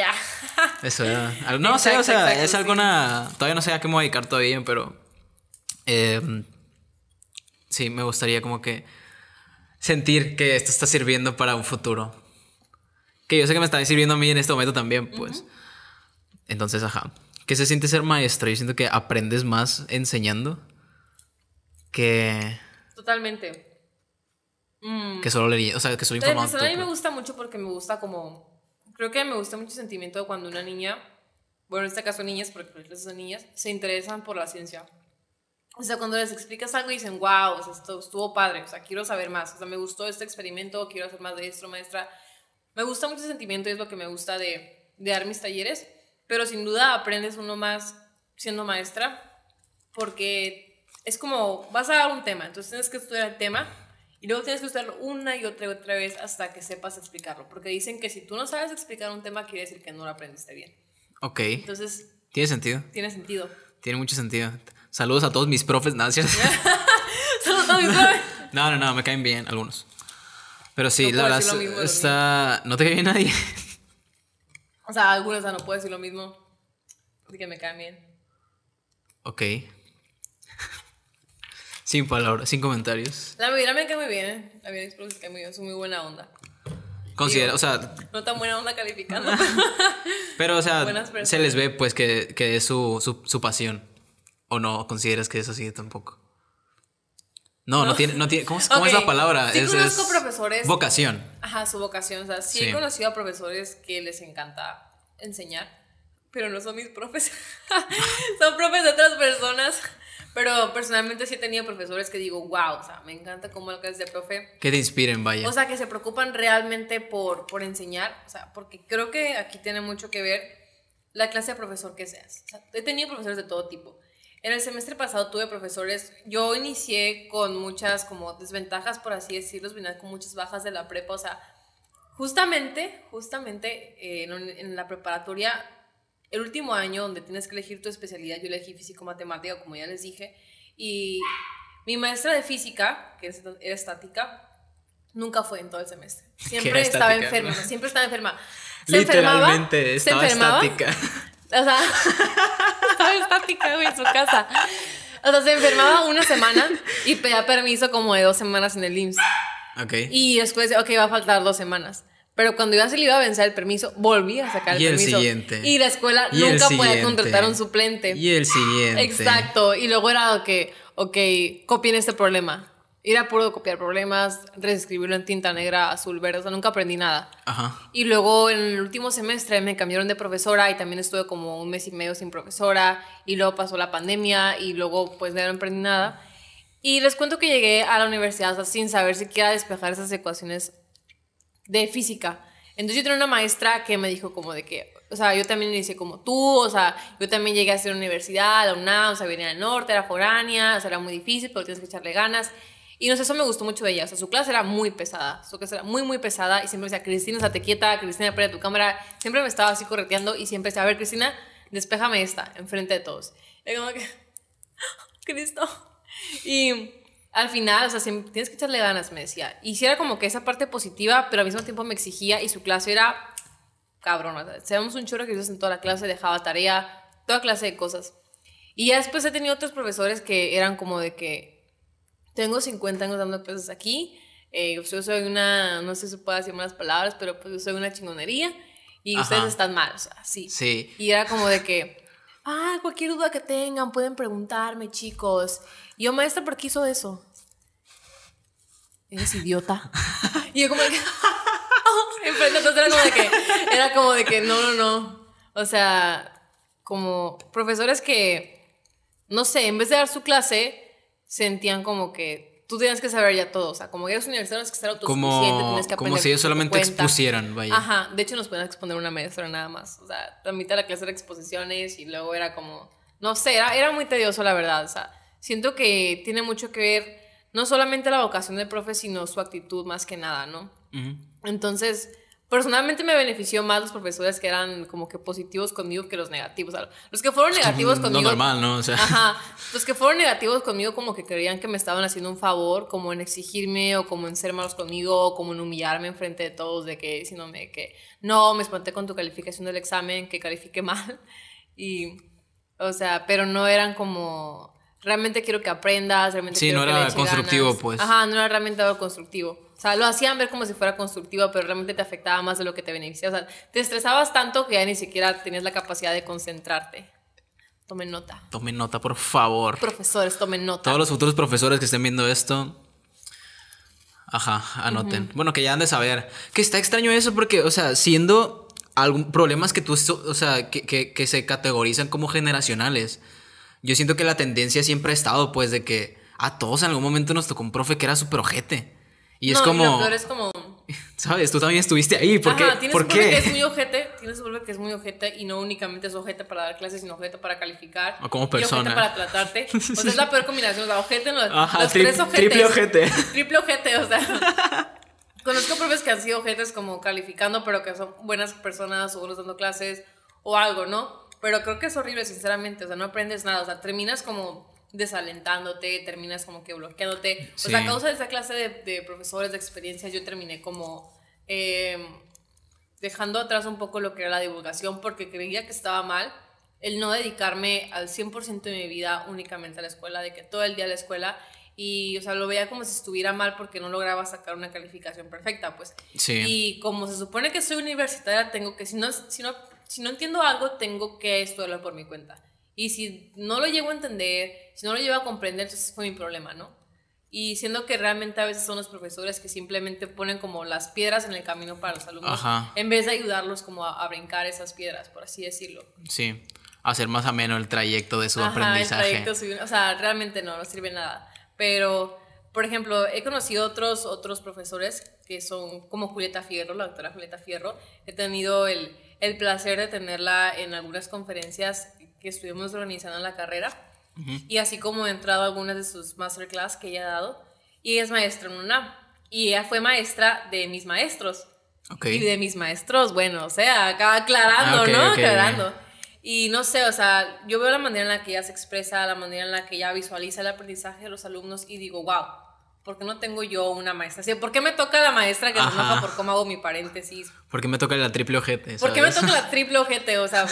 eso ya. No sé, o sea, es alguna. Todavía no sé a qué me voy a dedicar todavía, pero. Eh, sí, me gustaría como que sentir que esto está sirviendo para un futuro. Que yo sé que me está sirviendo a mí en este momento también, pues. Entonces, ajá. ¿Qué se siente ser maestro? Yo siento que aprendes más enseñando que. Totalmente. Mm. Que solo leí, o sea, que soy A mí me pues. gusta mucho porque me gusta como creo que me gusta mucho el sentimiento de cuando una niña, bueno, en este caso niñas, porque son niñas, se interesan por la ciencia. O sea, cuando les explicas algo y dicen, wow, esto estuvo padre, o sea, quiero saber más, o sea, me gustó este experimento, quiero hacer más de esto, maestra. Me gusta mucho el sentimiento y es lo que me gusta de, de dar mis talleres, pero sin duda aprendes uno más siendo maestra, porque es como, vas a dar un tema, entonces tienes que estudiar el tema y luego tienes que usarlo una y otra otra vez hasta que sepas explicarlo. Porque dicen que si tú no sabes explicar un tema, quiere decir que no lo aprendiste bien. Ok. Entonces. Tiene sentido. Tiene sentido. Tiene mucho sentido. Saludos a todos mis profes, Nancy. Saludos a mis profes. No, no, no, me caen bien algunos. Pero sí, no la verdad, no te cae bien nadie. O sea, algunos, no puedo decir lo mismo. Así que me caen bien. Ok. Sin palabras, sin comentarios. La vida me cae muy bien, ¿eh? La vida muy es muy buena onda. Considera, o sea... No tan buena onda calificando. pero, o sea, se les ve pues que, que es su, su, su, pasión. ¿O no consideras que es así tampoco? No, no, tiene, no tiene, ¿cómo, es, la palabra? Sí conozco profesores. Vocación. Ajá, su vocación. O sea, sí, he conocido a profesores que les encanta enseñar, pero no son mis profes. son profes de otras personas. Pero personalmente sí he tenido profesores que digo, wow, o sea, me encanta cómo es de profe. Que te inspiren, vaya. O sea, que se preocupan realmente por, por enseñar, o sea, porque creo que aquí tiene mucho que ver la clase de profesor que seas. O sea, he tenido profesores de todo tipo. En el semestre pasado tuve profesores, yo inicié con muchas como desventajas, por así decirlo, con muchas bajas de la prepa, o sea, justamente, justamente eh, en, en la preparatoria el último año donde tienes que elegir tu especialidad, yo elegí físico-matemática, como ya les dije, y mi maestra de física, que era estática, nunca fue en todo el semestre. Siempre estaba enferma, siempre estaba enferma. Literalmente estaba estática. O sea, estaba estática, en su casa. O sea, se enfermaba una semana y pedía permiso como de dos semanas en el IMSS. Ok. Y después, ok, va a faltar dos semanas. Pero cuando iba se le iba a vencer el permiso, volví a sacar el, y el permiso. Siguiente. Y la escuela nunca podía contratar un suplente. Y el siguiente. Exacto. Y luego era que, okay, ok, copien este problema. Era puro copiar problemas, reescribirlo en tinta negra, azul, verde. O sea, nunca aprendí nada. Ajá. Y luego en el último semestre me cambiaron de profesora y también estuve como un mes y medio sin profesora. Y luego pasó la pandemia y luego pues no aprendí nada. Y les cuento que llegué a la universidad sin saber siquiera despejar esas ecuaciones de física. Entonces yo tenía una maestra que me dijo como de que, o sea, yo también hice como tú, o sea, yo también llegué a hacer universidad, a UNAM, o sea, venía del norte, era foránea, o sea, era muy difícil, pero tienes que echarle ganas. Y no sé, eso me gustó mucho de ella, o sea, su clase era muy pesada, su clase era muy, muy pesada y siempre decía, Cristina, estate quieta, Cristina, aprieta tu cámara, siempre me estaba así correteando y siempre decía, a ver, Cristina, despéjame esta, enfrente de todos. Y como que, Cristo. Y al final, o sea, tienes que echarle ganas, me decía. era como que esa parte positiva, pero al mismo tiempo me exigía y su clase era cabrón. Seamos un choro que yo en toda la clase, dejaba tarea, toda clase de cosas. Y ya después he tenido otros profesores que eran como de que tengo 50 años dando clases aquí, eh, pues yo soy una, no sé si puedo decir malas palabras, pero pues yo soy una chingonería y ustedes están mal, o sea, sí. Sí. Y era como de que, ah, cualquier duda que tengan pueden preguntarme, chicos. Y yo, maestra, ¿por qué hizo eso? eres idiota. y yo como que, era como de que, era como de que, no, no, no. O sea, como profesores que, no sé, en vez de dar su clase, sentían como que tú tienes que saber ya todo. O sea, como eres universitario, que estar autosuficiente, como, tienes que Como si ellos solamente expusieran, vaya. Ajá, de hecho nos podían exponer una maestra nada más. O sea, la mitad de la clase era exposiciones y luego era como, no sé, era, era muy tedioso la verdad. O sea, siento que tiene mucho que ver no solamente la vocación del profe, sino su actitud más que nada, ¿no? Entonces, personalmente me benefició más los profesores que eran como que positivos conmigo que los negativos. los que fueron negativos conmigo. No normal, ¿no? Ajá. Los que fueron negativos conmigo como que creían que me estaban haciendo un favor, como en exigirme o como en ser malos conmigo o como en humillarme enfrente de todos, de que si no me que no, me espanté con tu calificación del examen, que califique mal. Y, o sea, pero no eran como realmente quiero que aprendas, realmente sí, quiero no que era le constructivo, ganas. pues. Ajá, no era realmente algo constructivo. O sea, lo hacían ver como si fuera constructivo, pero realmente te afectaba más de lo que te beneficiaba. O sea, te estresabas tanto que ya ni siquiera tenías la capacidad de concentrarte. Tomen nota. Tomen nota, por favor. Profesores, tomen nota. Todos los futuros profesores que estén viendo esto. Ajá, anoten. Bueno, que ya han de saber. Que está extraño eso porque, o sea, siendo algún, problemas que tú, o sea, que, que, que se categorizan como generacionales yo siento que la tendencia siempre ha estado, pues, de que a todos en algún momento nos tocó un profe que era súper ojete. Y es como. No, lo es como. ¿Sabes? Tú también estuviste ahí. porque Ajá, Tienes un profe que es muy ojete. Tienes un profe que es muy ojete y no únicamente es ojete para dar clases, sino ojete para calificar. O como persona. ojete para tratarte. O sea, es la peor combinación. O sea, ojete en los, Ajá, los tres ojetes. Triple ojete. Triple ojete, o sea. conozco profes que han sido ojetes como calificando, pero que son buenas personas o unos dando clases o algo, ¿no? Pero creo que es horrible, sinceramente, o sea, no aprendes nada, o sea, terminas como desalentándote, terminas como que bloqueándote. O sea, a causa de esa clase de, profesores, de experiencias, yo terminé como eh, dejando atrás un poco lo que era la divulgación porque creía que estaba mal el no dedicarme al 100% de mi vida únicamente a la escuela, de que todo el día a la escuela y, o sea, lo veía como si estuviera mal porque no lograba sacar una calificación perfecta, pues. Sí. Y como se supone que soy universitaria, tengo que, si no, si no si no entiendo algo, tengo que estudiarlo por mi cuenta. Y si no lo llego a entender, si no lo llego a comprender, entonces fue mi problema, ¿no? Y siendo que realmente a veces son los profesores que simplemente ponen como las piedras en el camino para los alumnos, en vez de ayudarlos como a, brincar esas piedras, por así decirlo. Sí, hacer más ameno el trayecto de su aprendizaje. o sea, realmente no, no sirve nada. Pero, por ejemplo, he conocido otros, otros profesores que son como Julieta Fierro, la doctora Julieta Fierro. He tenido el, el placer de tenerla en algunas conferencias que estuvimos organizando en la carrera. Y así como he entrado a algunas de sus masterclass que ella ha dado. Y es maestra en una, Y ella fue maestra de mis maestros. Okay. Y de mis maestros, bueno, o sea, acá aclarando, ah, ¿no? aclarando. Y no sé, o sea, yo veo la manera en la que ella se expresa, la manera en la que ella visualiza el aprendizaje de los alumnos y digo, wow, ¿por qué no tengo yo una maestra? O ¿Por qué me toca la maestra que se enoja por cómo hago mi paréntesis? ¿Por qué me toca la triple ojete? ¿Por qué me toca la triple ojete? O sea,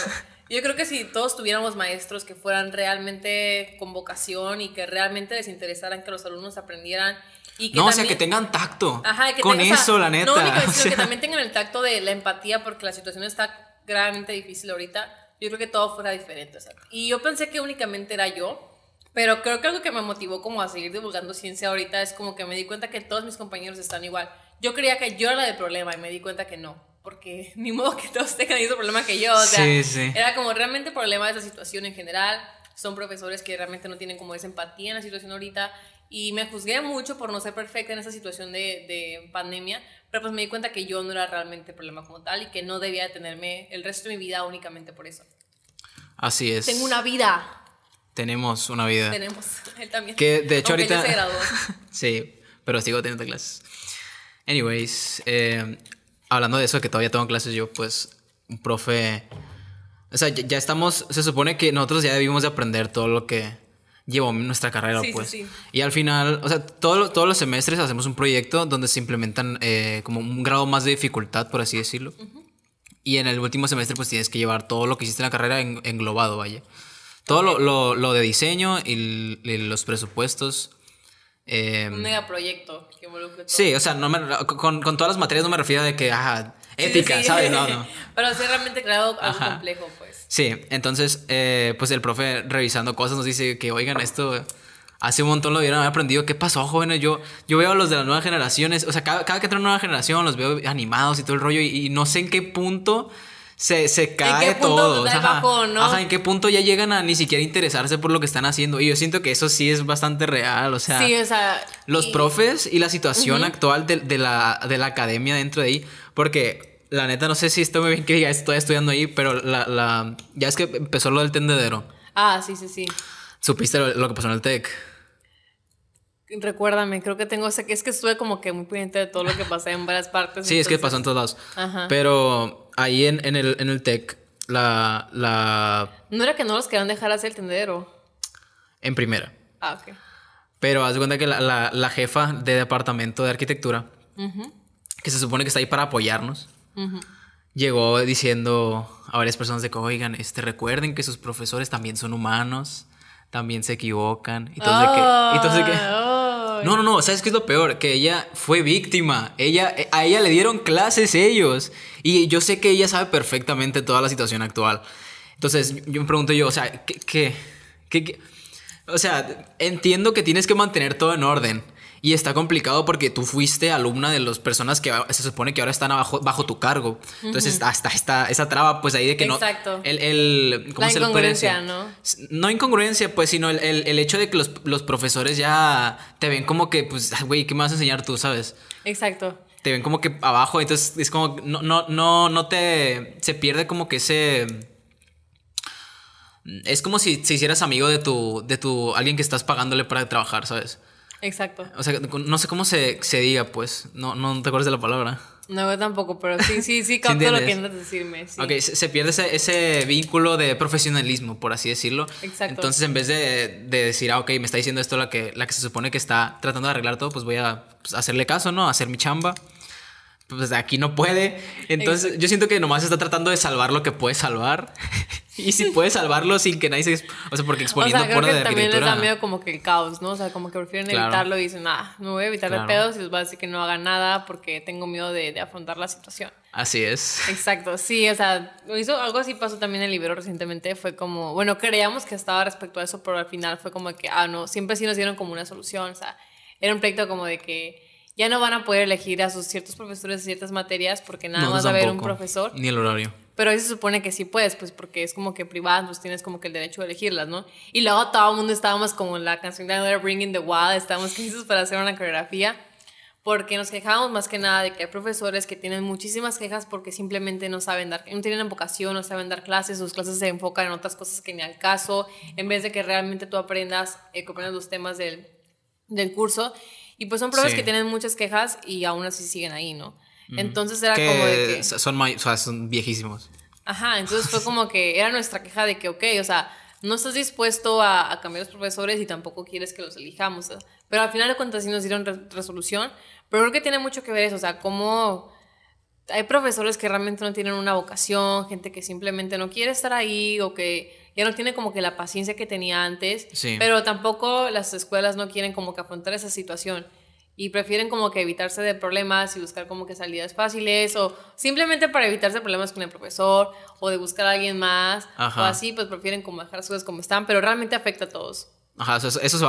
yo creo que si todos tuviéramos maestros que fueran realmente con vocación y que realmente les interesaran que los alumnos aprendieran. Y que no, o sea, que tengan tacto. con eso, la neta. No, único, sino que también tengan el tacto de la empatía porque la situación está gravemente difícil ahorita. Yo creo que todo fuera diferente. y yo pensé que únicamente era yo pero creo que algo que me motivó como a seguir divulgando ciencia ahorita es como que me di cuenta que todos mis compañeros están igual. Yo creía que yo era la problema y me di cuenta que no. Porque ni modo que todos tengan el mismo problema que yo. O sea, era como realmente problema de la situación en general. Son profesores que realmente no tienen como esa empatía en la situación ahorita. Y me juzgué mucho por no ser perfecta en esa situación de, de pandemia. Pero pues me di cuenta que yo no era realmente el problema como tal y que no debía detenerme el resto de mi vida únicamente por eso. Así es. Tengo una vida. Tenemos una vida. Tenemos, él también. Que de hecho ahorita. sí, pero sigo teniendo clases. Anyways, eh, hablando de eso, que todavía tengo clases, yo, pues, un profe. O sea, ya, estamos. Se supone que nosotros ya debimos de aprender todo lo que llevó nuestra carrera, pues. Y al final, o sea, todo, todos los semestres hacemos un proyecto donde se implementan eh, como un grado más de dificultad, por así decirlo. Y en el último semestre, pues tienes que llevar todo lo que hiciste en la carrera englobado, vaya. Todo lo, lo, de diseño y, los presupuestos. Eh, un megaproyecto Sí, o sea, con, con, todas las materias no me refiero de que, ajá, ética, ¿sabes? No, no. Pero sí, realmente creado algo complejo, pues. Sí, entonces, eh, pues el profe revisando cosas nos dice que, oigan, esto hace un montón lo hubieran aprendido. ¿Qué pasó, jóvenes? Yo, yo veo a los de las nuevas generaciones, o sea, cada, cada que entra una nueva generación los veo animados y todo el rollo, y no sé en qué punto se, se cae todo. en qué punto ya llegan a ni siquiera interesarse por lo que están haciendo. Y yo siento que eso sí es bastante real. O sea, los profes y la situación actual de, la, de la academia dentro de ahí. Porque la neta, no sé si estoy muy bien que ya estoy estudiando ahí, pero la, ya es que empezó lo del tendedero. Ah, sí, sí, sí. Supiste lo, lo que pasó en el TEC. Recuérdame, creo que tengo, o que es que estuve como que muy pendiente de todo lo que pasé en varias partes. sí, es que pasó en todos lados. Ajá. Pero ahí en, el, en TEC, la, la... No era que no los querían dejar hacer el tendero. En primera. Ah, ok. Pero haz de cuenta que la, jefa de departamento de arquitectura, que se supone que está ahí para apoyarnos, llegó diciendo a varias personas de que, oigan, este, recuerden que sus profesores también son humanos, también se equivocan. Y entonces, que, entonces que, ah, no, no, no, ¿sabes qué es lo peor? Que ella fue víctima. Ella, a ella le dieron clases ellos. Y yo sé que ella sabe perfectamente toda la situación actual. Entonces, yo me pregunto yo, o sea, qué? O sea, entiendo que tienes que mantener todo en orden. Y está complicado porque tú fuiste alumna de las personas que se supone que ahora están abajo, bajo tu cargo. Entonces, hasta esta, esa traba, pues ahí de que Exacto. no. El, el, incongruencia, ¿no? No incongruencia, pues, sino el, hecho de que los, profesores ya te ven como que, pues, güey, ¿qué me vas a enseñar tú, sabes? Exacto. Te ven como que abajo, entonces es como, no, no, no, no te. Se pierde como que ese. Es como si se hicieras amigo de tu, de tu, alguien que estás pagándole para trabajar, ¿sabes? Exacto. O sea, no sé cómo se, diga, pues. No, no te acuerdas de la palabra. No, yo tampoco, pero sí, sí, sí capto lo que intentas decirme. Ok, se, pierde ese, ese, vínculo de profesionalismo, por así decirlo. Exacto. Entonces, en vez de, de, decir, ah, ok, me está diciendo esto la que, la que se supone que está tratando de arreglar todo, pues voy a pues, hacerle caso, ¿no? hacer mi chamba pues aquí no puede. Entonces yo siento que nomás está tratando de salvar lo que puede salvar. y si puede salvarlo sin que nadie se... O sea, porque exponiendo o también les da miedo como que el caos, ¿no? O sea, como que prefieren evitarlo y dicen, ah, me voy a evitar el pedo y les va a decir que no haga nada porque tengo miedo de, afrontar la situación. Así es. Exacto, sí, o sea, hizo, algo así pasó también en el libro recientemente, fue como, bueno, creíamos que estaba respecto a eso, pero al final fue como que, ah, no, siempre sí nos dieron como una solución, o sea, era un proyecto como de que ya no van a poder elegir a sus ciertos profesores de ciertas materias porque nada más pues va a haber un profesor. Ni el horario. Pero eso se supone que sí puedes, pues porque es como que privado tienes como que el derecho de elegirlas, ¿no? Y luego todo el mundo estábamos como en la canción de Bringing the Wild, estábamos listos para hacer una coreografía, porque nos quejábamos más que nada de que hay profesores que tienen muchísimas quejas porque simplemente no saben dar, no tienen vocación, no saben dar clases, sus clases se enfocan en otras cosas que ni al caso, en vez de que realmente tú aprendas, eh, los temas del, del curso. Y pues son profesores que tienen muchas quejas y aún así siguen ahí, ¿no? Entonces era como de que... Son, son viejísimos. Ajá, entonces fue como que era nuestra queja de que, ok, o sea, no estás dispuesto a, cambiar los profesores y tampoco quieres que los elijamos. Pero al final de cuentas sí nos dieron resolución. Pero creo que tiene mucho que ver eso, o sea, cómo hay profesores que realmente no tienen una vocación, gente que simplemente no quiere estar ahí o que ya no tiene como que la paciencia que tenía antes, pero tampoco las escuelas no quieren como que afrontar esa situación y prefieren como que evitarse de problemas y buscar como que salidas fáciles o simplemente para evitarse problemas con el profesor o de buscar a alguien más o así, pues prefieren como dejar sus cosas como están, pero realmente afecta a todos. Ajá, eso, se,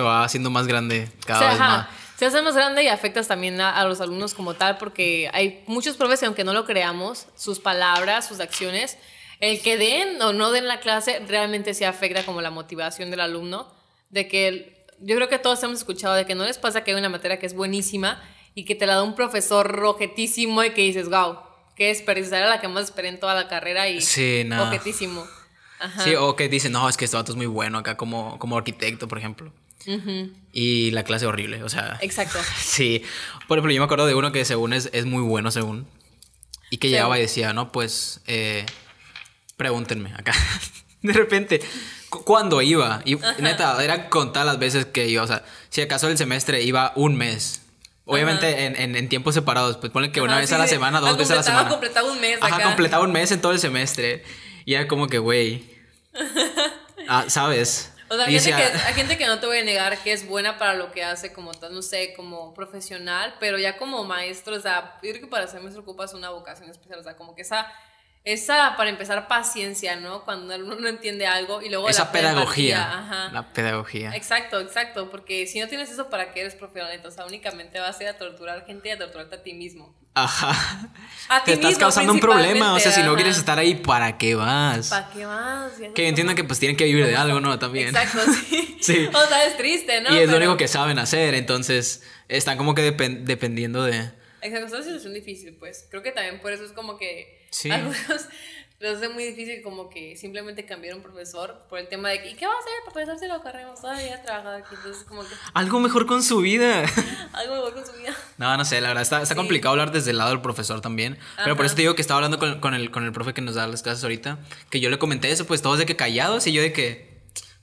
va, haciendo más grande cada vez más. Se hace más grande y afectas también a, los alumnos como tal, porque hay muchos profes que aunque no lo creamos, sus palabras, sus acciones el que den o no den la clase realmente se afecta como la motivación del alumno, de que yo creo que todos hemos escuchado de que no les pasa que hay una materia que es buenísima y que te la da un profesor rojetísimo y que dices, wow, qué es era la que más esperé en toda la carrera y sí, no. Sí, o que dicen, no, es que esto es muy bueno acá como, como arquitecto, por ejemplo. Y la clase horrible, o sea. Exacto. Sí. Por ejemplo, yo me acuerdo de uno que según es, es muy bueno, según. Y que llegaba y decía, no, pues eh, pregúntenme acá. De repente, ¿cuándo iba? Y neta, era contar las veces que iba. O sea, si acaso el semestre iba un mes. Obviamente en, en, tiempos separados. Pues ponen que una vez a la semana, dos veces a la semana. Completaba un mes. Acá. Ajá, completaba un mes en todo el semestre. Y era como que, güey. Ah, ¿Sabes? O sea, hay gente, Que, gente, que, no te voy a negar que es buena para lo que hace como tal, no sé, como profesional, pero ya como maestro, o sea, yo creo que para ser maestro ocupas una vocación especial, o sea, como que esa esa, para empezar, paciencia, ¿no? Cuando uno no entiende algo y luego... Esa pedagogía. La pedagogía. Exacto, exacto, porque si no tienes eso, ¿para qué eres profesional? O sea, únicamente vas a ir a torturar gente y a torturarte a ti mismo. Ajá. Te estás causando un problema, o sea, si no quieres estar ahí, ¿para qué vas? ¿Para qué vas? Que entiendan que pues tienen que vivir de algo, ¿no? También. Exacto, sí. O sea, es triste, ¿no? Y es lo único que saben hacer, entonces están como que dependiendo de... Exacto, es una situación difícil, pues. Creo que también por eso es como que Sí. Algunos los hace muy difícil como que simplemente cambiar un profesor por el tema de, ¿y qué va a hacer? El profesor Si lo corremos todavía ha trabajado aquí, entonces como que... Algo mejor con su vida. Algo mejor con su vida. No, no sé, la verdad, está, está complicado hablar desde el lado del profesor también, pero por eso te digo que estaba hablando con, con, el, con el profe que nos da las clases ahorita, que yo le comenté eso, pues todos de que callados y yo de que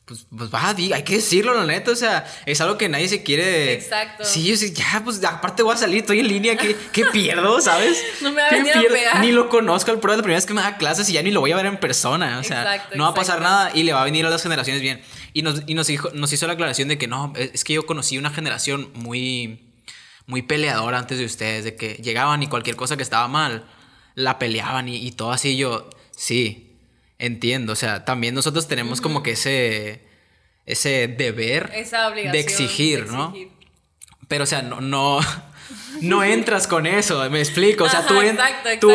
pues, pues va, hay que decirlo, la neta, o sea, es algo que nadie se quiere. Exacto. Sí, yo sí, ya, pues aparte voy a salir, estoy en línea, ¿qué, qué pierdo, sabes? no me va Ni lo conozco el prueba de la primera vez que me da clases y ya ni lo voy a ver en persona, o sea, no va a pasar nada y le va a venir a las generaciones bien. Y nos, y nos, hizo, nos la aclaración de que no, es que yo conocí una generación muy, muy peleadora antes de ustedes, de que llegaban y cualquier cosa que estaba mal, la peleaban y, y todo así, yo, sí, Entiendo, o sea, también nosotros tenemos como que ese, ese deber de, exigir, ¿no? Pero, o sea, no, no, entras con eso, me explico. O sea, tú,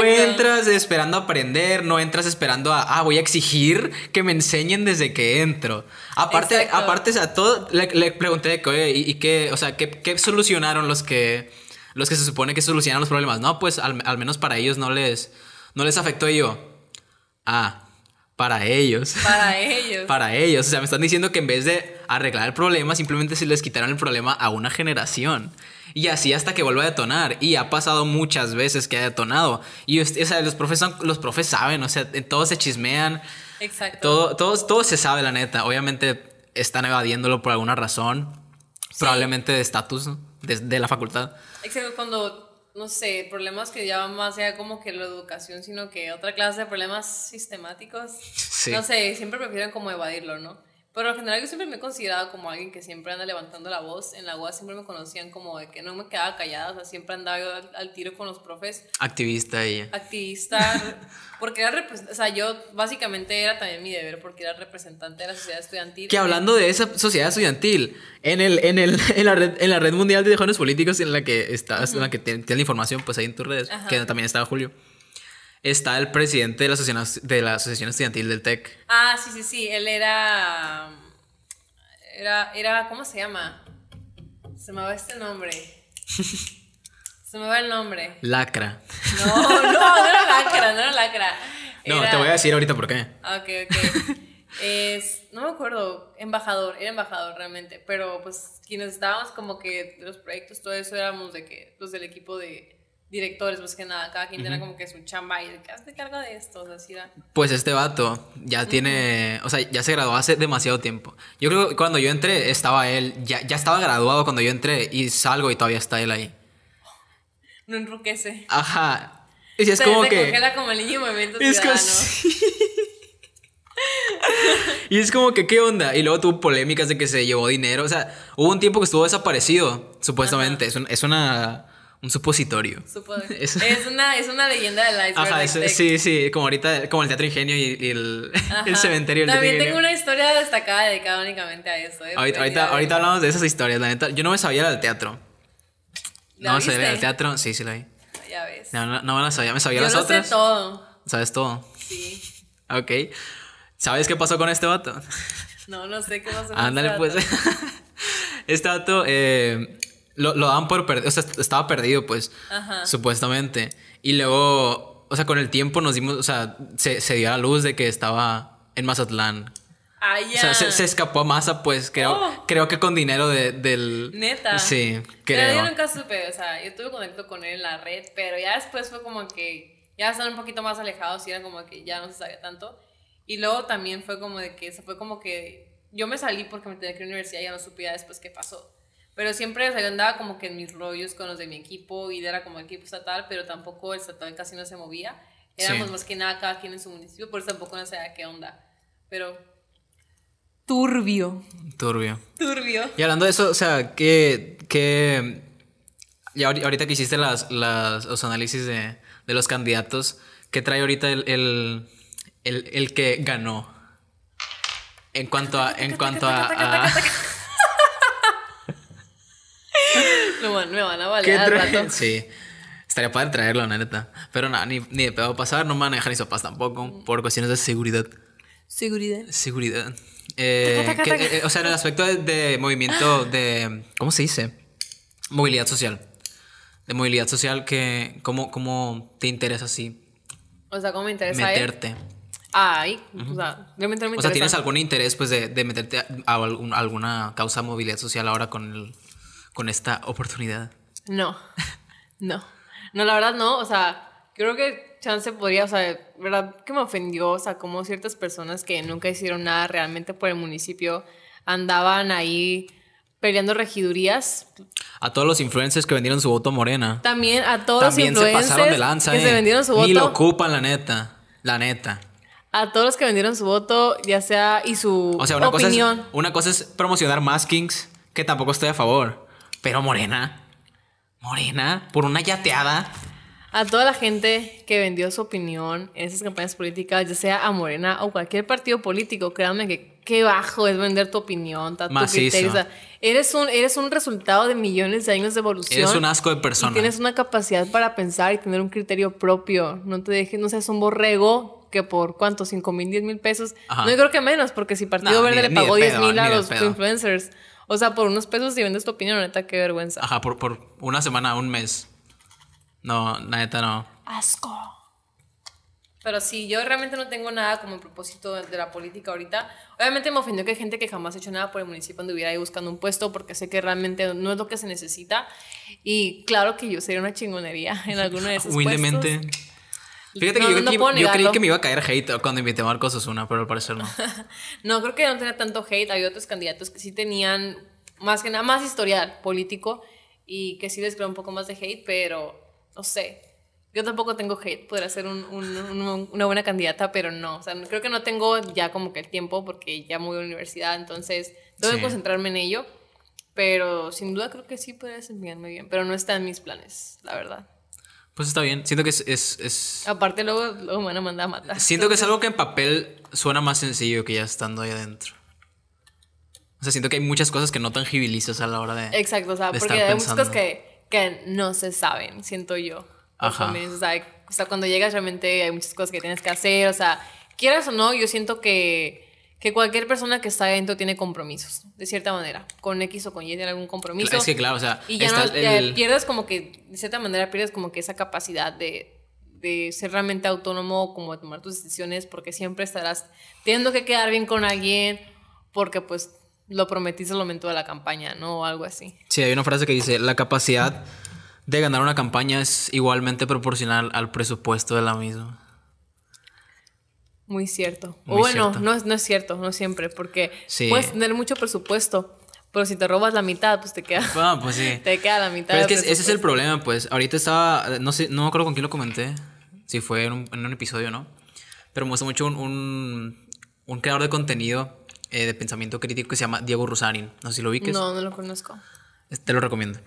entras esperando aprender, no entras esperando a, ah, voy a exigir que me enseñen desde que entro. Aparte, aparte, o sea, todo, le, pregunté, ¿y, qué, o sea, qué, solucionaron los que, los que se supone que solucionan los problemas? No, pues al, menos para ellos no les, no les afectó ello... yo. Ah, para ellos. Para ellos. para ellos. O sea, me están diciendo que en vez de arreglar el problema, simplemente se les quitaron el problema a una generación. Y así hasta que vuelva a detonar. Y ha pasado muchas veces que ha detonado. Y o sea, los profes, los profes saben, o sea, todos se chismean. Exacto. Todo, todos, todos se sabe, la neta. Obviamente están evadiéndolo por alguna razón. Probablemente de estatus de la facultad. Exacto, cuando no sé, problemas que ya más sea como que la educación, sino que otra clase de problemas sistemáticos. No sé, siempre prefieren como evadirlo, ¿no? Pero en general yo siempre me he considerado como alguien que siempre anda levantando la voz. En la UA siempre me conocían como de que no me quedaba callada, o sea, siempre andaba al, tiro con los profes. Activista ella. Activista, porque era, o sea, yo básicamente era también mi deber porque era representante de la sociedad estudiantil. Que hablando de esa sociedad estudiantil, en, el, en, el, en, la, red, en la red mundial de jóvenes políticos en la que estás, en la que tienes información, pues ahí en tus redes, que también estaba Julio está el presidente de la asociación, de la asociación estudiantil del TEC. Ah, sí, sí, sí, él era, era, era, ¿cómo se llama? Se me va este nombre. Se me va el nombre. Lacra. No, no, no era lacra, no era lacra. No, te voy a decir ahorita por qué. Ok, ok. Es, no me acuerdo, embajador, era embajador realmente, pero pues quienes estábamos como que los proyectos, todo eso éramos de que los pues del equipo de, directores, pues que nada, cada quien tiene como que su chamba y de que hazte cargo de esto, o Pues este vato ya tiene, o sea, ya se graduó hace demasiado tiempo. Yo creo que cuando yo entré estaba él, ya, estaba graduado cuando yo entré y salgo y todavía está él ahí. No enruquece Ajá. Y es como que... es y es como que, ¿qué onda? Y luego tuvo polémicas de que se llevó dinero. O sea, hubo un tiempo que estuvo desaparecido, supuestamente. es una un supositorio. Es, una, es una leyenda del iceberg. Ajá, sí, sí, como ahorita, como el Teatro Ingenio y, el, cementerio. Del También tengo una historia destacada dedicada únicamente a eso. ¿eh? Ahorita, hablamos de esas historias, la neta. Yo no me sabía la del teatro. ¿La no, viste? sabía del teatro, sí, sí la vi. Ya ves. No, no, me la sabía, me sabía Yo las lo otras. Sé todo. ¿Sabes todo? Sí. Ok. ¿Sabes qué pasó con este vato? No, no sé qué pasó con Ándale, este pues. vato. pues. este vato, eh, lo, lo daban por perdido, o sea, estaba perdido, pues, supuestamente. Y luego, o sea, con el tiempo nos dimos, o sea, se, se dio a la luz de que estaba en Mazatlán. Ah, O sea, se, escapó a masa, pues, creo, oh. creo que con dinero de, del... Neta. Sí, creo. Pero yo nunca supe, o sea, yo tuve contacto con él en la red, pero ya después fue como que ya están un poquito más alejados y era como que ya no se sabía tanto. Y luego también fue como de que, se fue como que yo me salí porque me tenía que ir a la universidad y ya no supía después qué pasó. Pero siempre, o sea, yo andaba como que en mis rollos con los de mi equipo y era como equipo estatal, pero tampoco el estatal casi no se movía. Éramos más que nada cada quien en su municipio, por eso tampoco no sabía qué onda. Pero. Turbio. Turbio. Turbio. Y hablando de eso, o sea, que. qué ya ahorita que hiciste las, las, los análisis de, de los candidatos, ¿qué trae ahorita el, el, el, que ganó? En cuanto En cuanto a me van a valer Sí. Estaría padre traerlo, la neta. Pero nada, ni, ni de pedo pasar. No me van a dejar sopas tampoco. Por cuestiones de seguridad. Seguridad. Seguridad. Eh, eh o sea, en el aspecto de, movimiento de. ¿Cómo se dice? Movilidad social. De movilidad social, que, ¿cómo, cómo te interesa así? O sea, ¿cómo me interesa? Meterte. ahí Ay, o sea, O sea, ¿tienes algún interés pues, de, de meterte a, a, alguna causa de movilidad social ahora con el con esta oportunidad? No, no, no, la verdad no, o sea, creo que chance podría, o sea, verdad que me ofendió, o sea, como ciertas personas que nunca hicieron nada realmente por el municipio andaban ahí peleando regidurías. A todos los influencers que vendieron su voto Morena. También a todos los influencers se pasaron de lanza, que se eh. vendieron su voto. Y lo ocupan, la neta. La neta. A todos los que vendieron su voto, ya sea y su o sea, una cosa es promocionar maskings, que tampoco estoy a favor. Pero Morena, Morena, por una yateada. A toda la gente que vendió su opinión en esas campañas políticas, ya sea a Morena o cualquier partido político, créanme que qué bajo es vender tu opinión, tu criterio. eres, un, eres un resultado de millones de años de evolución. Eres un asco de persona. tienes una capacidad para pensar y tener un criterio propio. No te dejes, no seas un borrego que por cuánto, cinco mil, diez mil pesos. No yo creo que menos, porque si Partido Verde le pagó 10 mil a los influencers. O sea, por unos pesos si vendes tu opinión, neta, qué vergüenza. Ajá, por, por una semana, un mes. No, neta, no. Asco. Pero sí, yo realmente no tengo nada como propósito de la política ahorita. Obviamente me ofendió que hay gente que jamás ha hecho nada por el municipio anduviera ahí buscando un puesto porque sé que realmente no es lo que se necesita. Y claro que yo sería una chingonería en alguno de esos puestos. Fíjate que yo, creí que me iba a caer hate cuando invité a Marcos Osuna, pero al parecer no. no, creo que no tenía tanto hate. Había otros candidatos que sí tenían más que nada más historial político y que sí les creó un poco más de hate, pero no sé. Yo tampoco tengo hate, podría ser una buena candidata, pero no. O creo que no tengo ya como que el tiempo porque ya muy a universidad, entonces tengo que concentrarme en ello. Pero sin duda creo que sí podría desempeñarme bien, pero no está en mis planes, la verdad. Pues está bien. Siento que es. Aparte, luego me van a mandar a matar. Siento que es algo que en papel suena más sencillo que ya estando ahí adentro. O sea, siento que hay muchas cosas que no tangibilizas a la hora de. Exacto, o sea, porque hay muchas cosas que, no se saben, siento yo. Ajá. o sea, cuando llegas realmente hay muchas cosas que tienes que hacer, o sea, quieras o no, yo siento que que cualquier persona que está dentro tiene compromisos, de cierta manera, con X o con Y tiene algún compromiso. Es claro, o sea, y ya, no, pierdes como que, de cierta manera, pierdes como que esa capacidad de, de ser realmente autónomo, como de tomar tus decisiones, porque siempre estarás teniendo que quedar bien con alguien, porque pues lo prometiste al momento de la campaña, ¿no? O algo así. Sí, hay una frase que dice, la capacidad de ganar una campaña es igualmente proporcional al presupuesto de la misma. Muy cierto. o bueno, No, es, no es cierto, no siempre, porque puedes tener mucho presupuesto, pero si te robas la mitad, pues te queda. Ah, pues sí. Te queda la mitad. es que ese es el problema, pues. Ahorita estaba, no sé, no creo con quién lo comenté, si fue en un, en un episodio, ¿no? Pero me gusta mucho un, un, creador de contenido eh, de pensamiento crítico que se llama Diego Rusarin. No sé si lo ubiques. No, no lo conozco. Te lo recomiendo.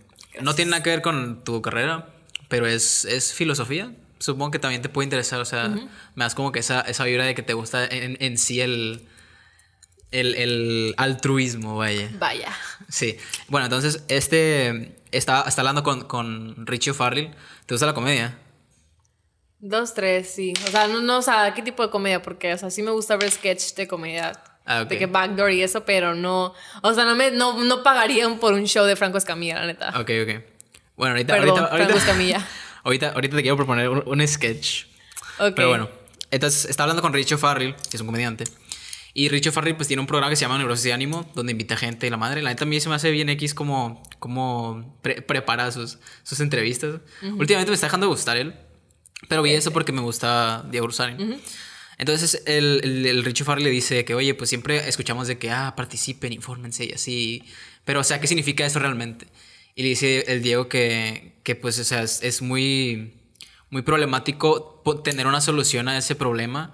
No tiene nada que ver con tu carrera, pero es, es filosofía supongo que también te puede interesar, o sea, me das como que esa, esa vibra de que te gusta en, sí el, el, altruismo, vaya. Vaya. Sí. Bueno, entonces, este está, hablando con, con Richie Farrell. ¿Te gusta la comedia? Dos, tres, sí. O sea, no, no, o sea, ¿qué tipo de comedia? Porque, o sea, sí me gusta ver sketch de comedia. Ah, de que backdoor y eso, pero no. O sea, no, me, no, pagarían por un show de Franco Escamilla, la neta. Ok, ok. Bueno, ahorita, ahorita, Escamilla. Ahorita, ahorita te quiero proponer un, sketch. Okay. Pero bueno, entonces está hablando con Richo Farrell, que es un comediante. Y Richo Farrell pues tiene un programa que se llama Neurosis de Ánimo, donde invita gente y la madre. La neta a mí se me hace bien X como, como prepara sus, entrevistas. Últimamente me está dejando gustar él, pero vi eso porque me gusta Diego Entonces el, Richo Farrell le dice que, oye, pues siempre escuchamos de que, ah, participen, infórmense y así. Pero, o sea, ¿qué significa eso realmente? Y dice el Diego que, que pues, o es, muy, muy problemático tener una solución a ese problema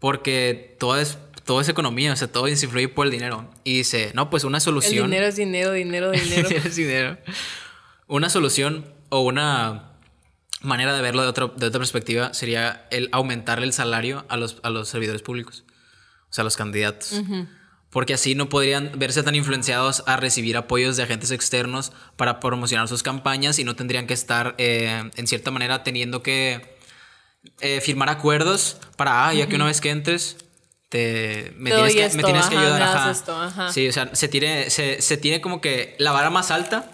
porque toda es, toda es economía, o sea, todo se influye por el dinero. Y dice, no, pues una solución... El dinero es dinero, dinero, dinero. dinero es dinero. Una solución o una manera de verlo de, otra perspectiva sería el aumentar el salario a los, a los servidores públicos, o sea, a los candidatos porque así no podrían verse tan influenciados a recibir apoyos de agentes externos para promocionar sus campañas y no tendrían que estar, eh, en cierta manera, teniendo que eh, firmar acuerdos para, ah, ya que una vez que entres, te, me, tienes que, ayudar. Sí, o sea, se tiene, se, se tiene como que la vara más alta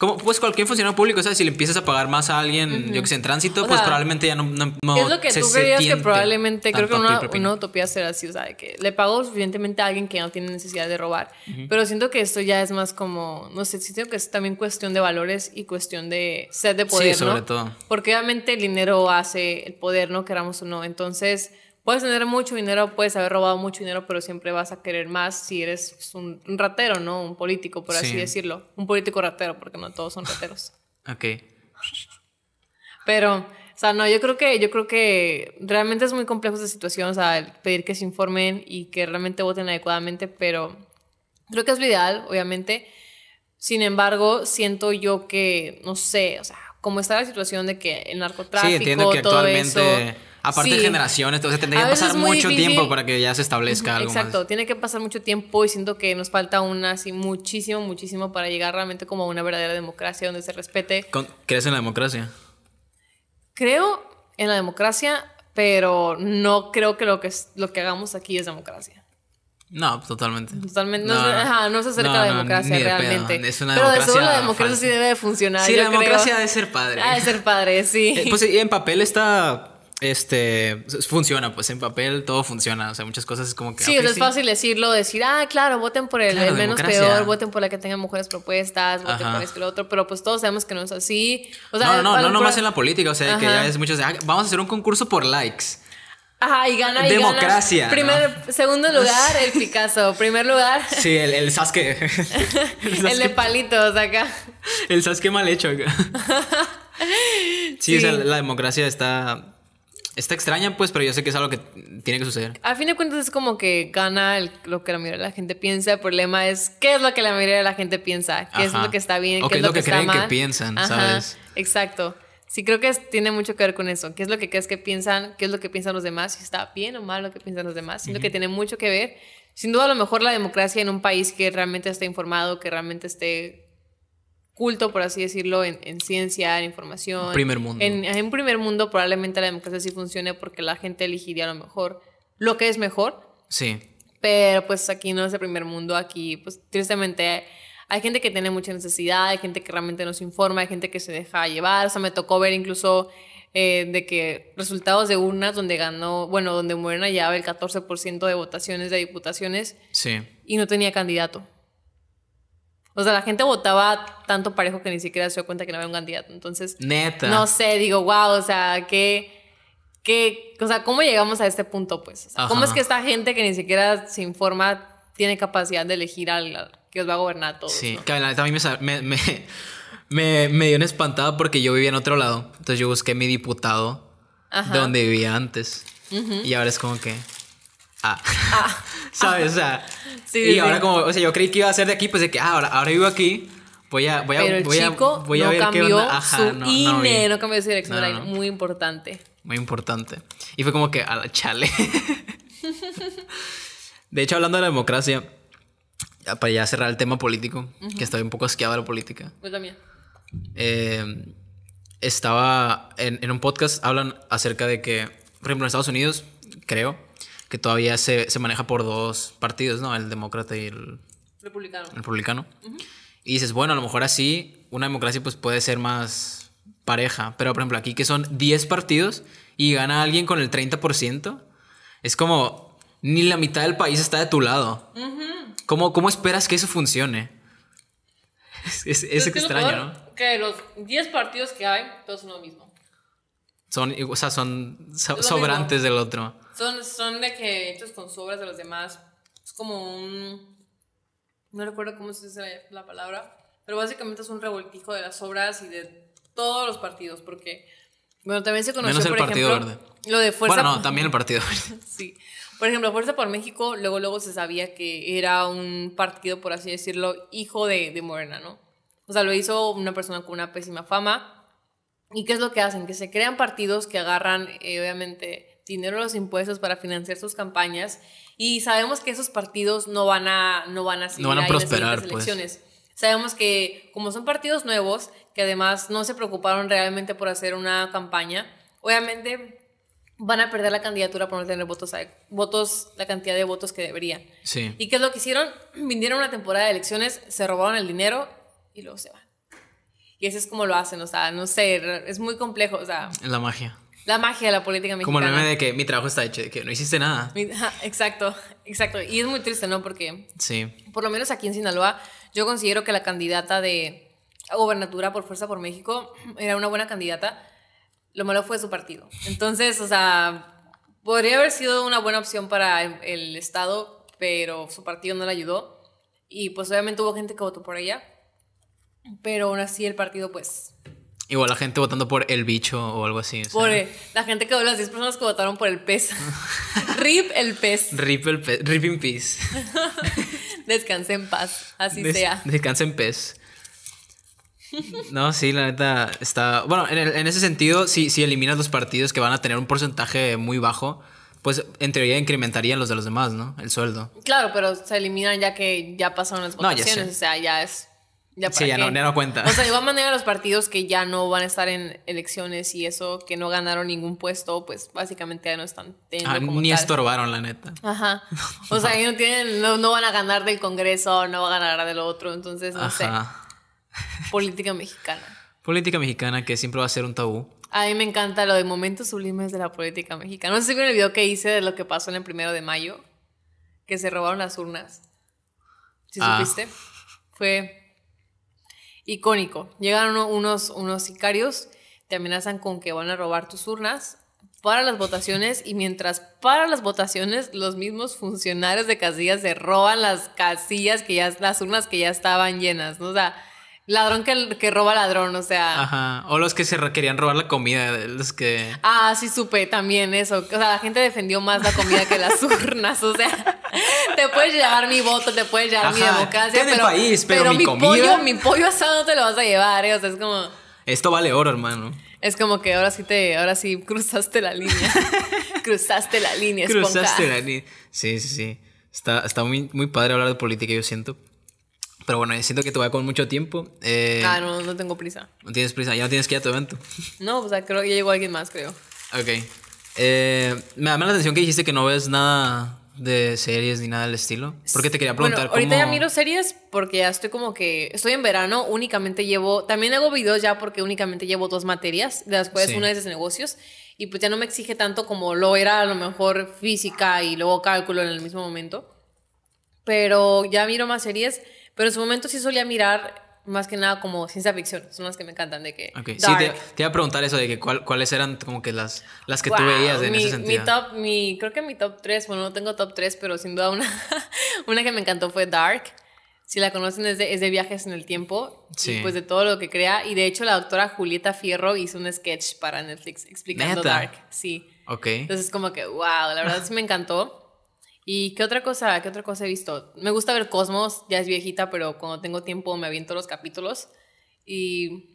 como, pues cualquier funcionario público, ¿sabes? Si le empiezas a pagar más a alguien, yo que sé, en tránsito, pues probablemente ya no, no, Es lo que tú creías que probablemente, creo que una, una, utopía será así, o sea, que le pago suficientemente a alguien que no tiene necesidad de robar. Pero siento que esto ya es más como, no sé, siento que es también cuestión de valores y cuestión de sed de poder, sí, sobre todo. Porque obviamente el dinero hace el poder, ¿no? Queramos o no. Entonces Puedes tener mucho dinero, puedes haber robado mucho dinero, pero siempre vas a querer más si eres pues, un, ratero, ¿no? Un político, por así decirlo. Un político ratero, porque no todos son rateros. ok. Pero, o sea, no, yo creo que, yo creo que realmente es muy complejo esta situación, o sea, pedir que se informen y que realmente voten adecuadamente, pero creo que es lo ideal, obviamente. Sin embargo, siento yo que, no sé, o sea, cómo está la situación de que el narcotráfico, entiendo que todo eso Aparte de generaciones, entonces tendría que pasar mucho tiempo para que ya se establezca algo. Exacto, tiene que pasar mucho tiempo y siento que nos falta una así muchísimo, muchísimo para llegar realmente como a una verdadera democracia donde se respete. ¿Crees en la democracia? Creo en la democracia, pero no creo que lo que, lo que hagamos aquí es democracia. No, totalmente. Totalmente. No, se acerca a la democracia de realmente. Es una democracia Pero de eso la democracia sí debe de funcionar. Sí, la democracia debe ser padre. Ha de ser padre, sí. Eh, pues pues en papel está este, funciona, pues en papel todo funciona, o sea, muchas cosas es como que... Sí, es fácil decirlo, decir, ah, claro, voten por el, menos peor, voten por la que tenga mejores propuestas, voten por esto y lo otro, pero pues todos sabemos que no es así. no, no, no, no, más en la política, o sea, que ya es muchos, ah, vamos a hacer un concurso por likes. Ajá, y gana y Democracia. segundo lugar, el Picasso. Primer lugar. Sí, el, Sasuke. el, de palitos acá. El Sasuke mal hecho Sí, sí. o sea, la democracia está Está extraña, pues, pero yo sé que es algo que tiene que suceder. A fin de cuentas es como que gana lo que la mayoría de la gente piensa. El problema es qué es lo que la mayoría de la gente piensa, qué es lo que está bien, qué, es, lo es lo que, creen que piensan, ¿sabes? Exacto. Sí, creo que tiene mucho que ver con eso. ¿Qué es lo que crees que piensan? ¿Qué es lo que piensan los demás? Si está bien o mal lo que piensan los demás. Siento que tiene mucho que ver. Sin duda, a lo mejor la democracia en un país que realmente esté informado, que realmente esté culto, por así decirlo, en, ciencia, en información. Primer mundo. En, en primer mundo probablemente la democracia sí funcione porque la gente elegiría a lo mejor lo que es mejor. Sí. Pero pues aquí no es el primer mundo, aquí pues tristemente hay gente que tiene mucha necesidad, hay gente que realmente no se informa, hay gente que se deja llevar, o sea, me tocó ver incluso eh, de que resultados de urnas donde ganó, bueno, donde mueren allá el 14% de votaciones de diputaciones sí. y no tenía candidato. O sea, la gente votaba tanto parejo que ni siquiera se dio cuenta que no había un candidato. Entonces, No sé, digo, wow, o sea, qué, qué, o sea, ¿cómo llegamos a este punto, pues? ¿Cómo es que esta gente que ni siquiera se informa tiene capacidad de elegir al que os va a gobernar a todos? Sí, a mí me, dio una espantada porque yo vivía en otro lado. Entonces yo busqué mi diputado de donde vivía antes. Y ahora es como que... ah. ah. ¿Sabes? O sea, y ahora como, o sea, yo creí que iba a ser de aquí, pues de que ah, ahora, vivo aquí. Voy a, voy a, Pero voy a, voy a no ver qué onda. Ajá, su no, INE, no, e, no, cambió su dirección Muy importante. Muy importante. Y fue como que a la chale. de hecho, hablando de la democracia, para ya cerrar el tema político, que estoy un poco asqueado de la política. Pues también. Eh, estaba en, en, un podcast, hablan acerca de que, por ejemplo, en Estados Unidos, creo, que todavía se, maneja por dos partidos, ¿no? El demócrata y el republicano. El republicano. Y dices, bueno, a lo mejor así una democracia pues puede ser más pareja, pero por ejemplo aquí que son 10 partidos y gana alguien con el 30%, es como ni la mitad del país está de tu lado. ¿Cómo, esperas que eso funcione? Es, es, pues, extraño, ¿no? Que los 10 partidos que hay, todos son lo mismo. Son, o sea, son sobrantes del otro. Son, son de que hechos con sobras de los demás. Es como un. No recuerdo cómo se dice la palabra. Pero básicamente es un revoltijo de las obras y de todos los partidos. Porque. Bueno, también se conoce Menos el Partido Verde. Lo de Fuerza. Bueno, también el Partido Verde. sí. Por ejemplo, Fuerza por México, luego, luego se sabía que era un partido, por así decirlo, hijo de, de Morena, ¿no? O sea, lo hizo una persona con una pésima fama. ¿Y qué es lo que hacen? Que se crean partidos que agarran, eh, obviamente, dinero de los impuestos para financiar sus campañas y sabemos que esos partidos no van a no van a no van a prosperar, las pues. elecciones. Sabemos que como son partidos nuevos que además no se preocuparon realmente por hacer una campaña, obviamente van a perder la candidatura por no tener votos, votos la cantidad de votos que deberían. Sí. ¿Y qué es lo que hicieron? Vinieron una temporada de elecciones, se robaron el dinero y luego se van. Y eso es como lo hacen, o sea, no sé, es muy complejo, o sea... La magia la magia de la política mexicana. Como el de que mi trabajo está hecho, de que no hiciste nada. Exacto, exacto. Y es muy triste, ¿no? Porque sí. por lo menos aquí en Sinaloa yo considero que la candidata de gobernatura por Fuerza por México era una buena candidata. Lo malo fue su partido. Entonces, o sea, podría haber sido una buena opción para el Estado, pero su partido no la ayudó. Y pues obviamente hubo gente que votó por ella. Pero aún así el partido pues Igual la gente votando por el bicho o algo así. por la gente que las 10 personas que votaron por el pez. Rip el pez. Rip el pez. Rip in peace. Descanse en paz. Así sea. Descanse en pez. No, sí, la neta está. Bueno, en, ese sentido, si, si eliminas los partidos que van a tener un porcentaje muy bajo, pues en teoría incrementarían los de los demás, ¿no? El sueldo. Claro, pero se eliminan ya que ya pasaron las votaciones, o sea, ya es sí, ya no, ya no, cuenta. O sea, de igual manera los partidos que ya no van a estar en elecciones y eso, que no ganaron ningún puesto, pues básicamente ya no están teniendo ah, Ni estorbaron, la neta. Ajá. O sea, no, tienen, no, van a ganar del Congreso, no van a ganar del otro, entonces no Ajá. Política mexicana. Política mexicana que siempre va a ser un tabú. A mí me encanta lo de momentos sublimes de la política mexicana. No sé si vieron el video que hice de lo que pasó en el primero de mayo, que se robaron las urnas. ¿Sí ah. supiste? Fue icónico. Llegan unos, unos sicarios, te amenazan con que van a robar tus urnas para las votaciones y mientras para las votaciones los mismos funcionarios de casillas se roban las casillas que ya, las urnas que ya estaban llenas, ¿no? O Ladrón que, que roba ladrón, o sea. Ajá. O los que se querían robar la comida, los que. Ah, sí, supe también eso. O sea, la gente defendió más la comida que las urnas. O sea, te puedes llevar mi voto, te puedes llevar mi democracia. Pero, país, pero, mi, Pollo, mi pollo asado te lo vas a llevar, ¿eh? O sea, es como. Esto vale oro, hermano. Es como que ahora sí te, ahora sí cruzaste la línea. cruzaste la línea, Cruzaste la línea. Sí, sí, sí. Está, está muy, muy padre hablar de política, yo siento. Pero bueno, siento que te voy a comer mucho tiempo. Eh, ah, no, no tengo prisa. No tienes prisa, ya no tienes que ir a tu evento. No, o sea, creo que ya llegó alguien más, creo. Ok. Eh, me llama la atención que dijiste que no ves nada de series ni nada del estilo. Porque te quería preguntar bueno, ahorita ya miro series porque ya estoy como que... Estoy en verano, únicamente llevo... También hago videos ya porque únicamente llevo dos materias, de las cuales una es de negocios. Y pues ya no me exige tanto como lo era a lo mejor física y luego cálculo en el mismo momento. Pero ya miro más series... Pero en su momento sí solía mirar más que nada como ciencia ficción, son las que me encantan de que... Okay. te, iba a preguntar eso de que cuáles eran como que las, las que tú veías en mi, ese sentido. top, mi, creo que mi top 3, bueno, no tengo top 3, pero sin duda una, una que me encantó fue Dark. Si la conocen es de, viajes en el tiempo, sí. pues de todo lo que crea. Y de hecho la doctora Julieta Fierro hizo un sketch para Netflix explicando Dark. Sí. Ok. Entonces como que, wow, la verdad sí me encantó. ¿Y qué otra cosa, qué otra cosa he visto? Me gusta ver Cosmos, ya es viejita, pero cuando tengo tiempo me aviento los capítulos. Y...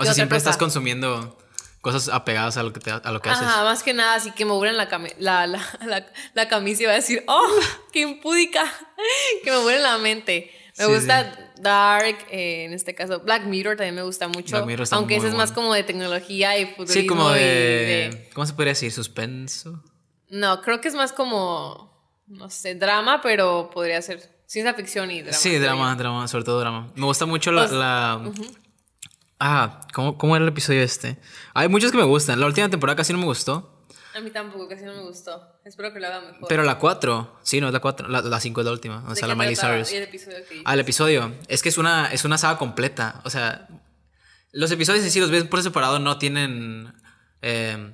O sea, siempre estás consumiendo cosas apegadas a lo que, te, a lo que haces. más que nada, así que me vuelan la, la, la, la, camisa y va a decir, ¡oh, qué impúdica! que me vuelen la mente. Me gusta Dark, eh, en este caso Black Mirror también me gusta mucho. aunque ese es más como de tecnología y futurismo. Sí, como de, ¿Cómo se podría decir? ¿Suspenso? No, creo que es más como no sé, drama, pero podría ser ciencia ficción y drama. Sí, drama, drama, sobre todo drama. Me gusta mucho la... Pues, ah, ¿cómo, era el episodio este? Hay muchos que me gustan. La última temporada casi no me gustó. A mí tampoco, casi no me gustó. Espero que lo haga mejor. Pero la cuatro... sí, no es la 4, la cinco es la última. O sea, la Miley Cyrus. el episodio Ah, el episodio. Es que es una, saga completa. O sea, los episodios si los ves por separado no tienen... Eh,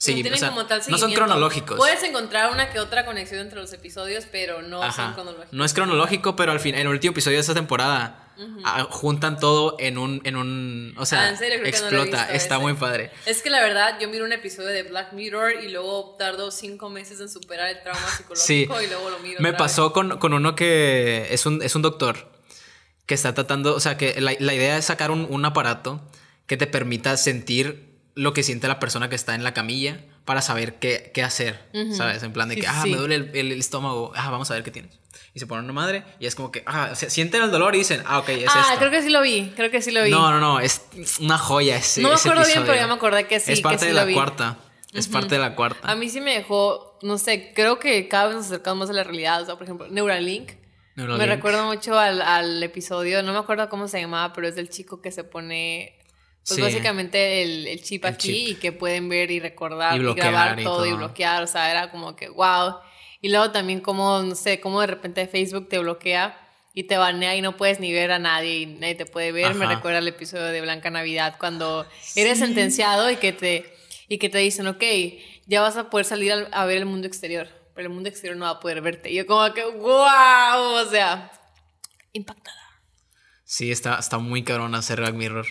Sí, no, son cronológicos. Puedes encontrar una que otra conexión entre los episodios, pero no son cronológicos. No es cronológico, pero al final, en el último episodio de esta temporada ah, juntan todo en un, en un, o sea, ah, explota, está muy padre. Es que la verdad, yo miro un episodio de Black Mirror y luego tardo cinco meses en superar el trauma psicológico y luego lo miro. Me pasó Con, con, uno que es un, es un doctor que está tratando, o sea, que la, la idea es sacar un, un aparato que te permita sentir lo que siente la persona que está en la camilla para saber qué, qué hacer, ¿sabes? En plan de que, ah, me duele el, estómago, ah, vamos a ver qué tienes. Y se ponen una madre y es como que, ah, sienten el dolor y dicen, ah, ok, es ah, creo que sí lo vi, creo que sí lo vi. No, no, no, es una joya ese No me acuerdo bien, pero ya me acordé que sí, Es parte de la cuarta, es parte de la cuarta. A mí sí me dejó, no sé, creo que cada vez nos acercamos más a la realidad, o sea, por ejemplo, Neuralink. Neuralink. Me recuerda mucho al, al episodio, no me acuerdo cómo se llamaba, pero es del chico que se pone pues básicamente el, chip aquí y que pueden ver y recordar y, grabar todo, y bloquear, o sea, era como que wow. Y luego también como, no sé, como de repente Facebook te bloquea y te banea y no puedes ni ver a nadie y nadie te puede ver. Me recuerda el episodio de Blanca Navidad cuando ah, eres sentenciado y que, te, y que te dicen, ok, ya vas a poder salir a, ver el mundo exterior, pero el mundo exterior no va a poder verte. Y yo como que, wow, o sea, impactada. Sí, está, está muy cabrón hacer Black Mirror.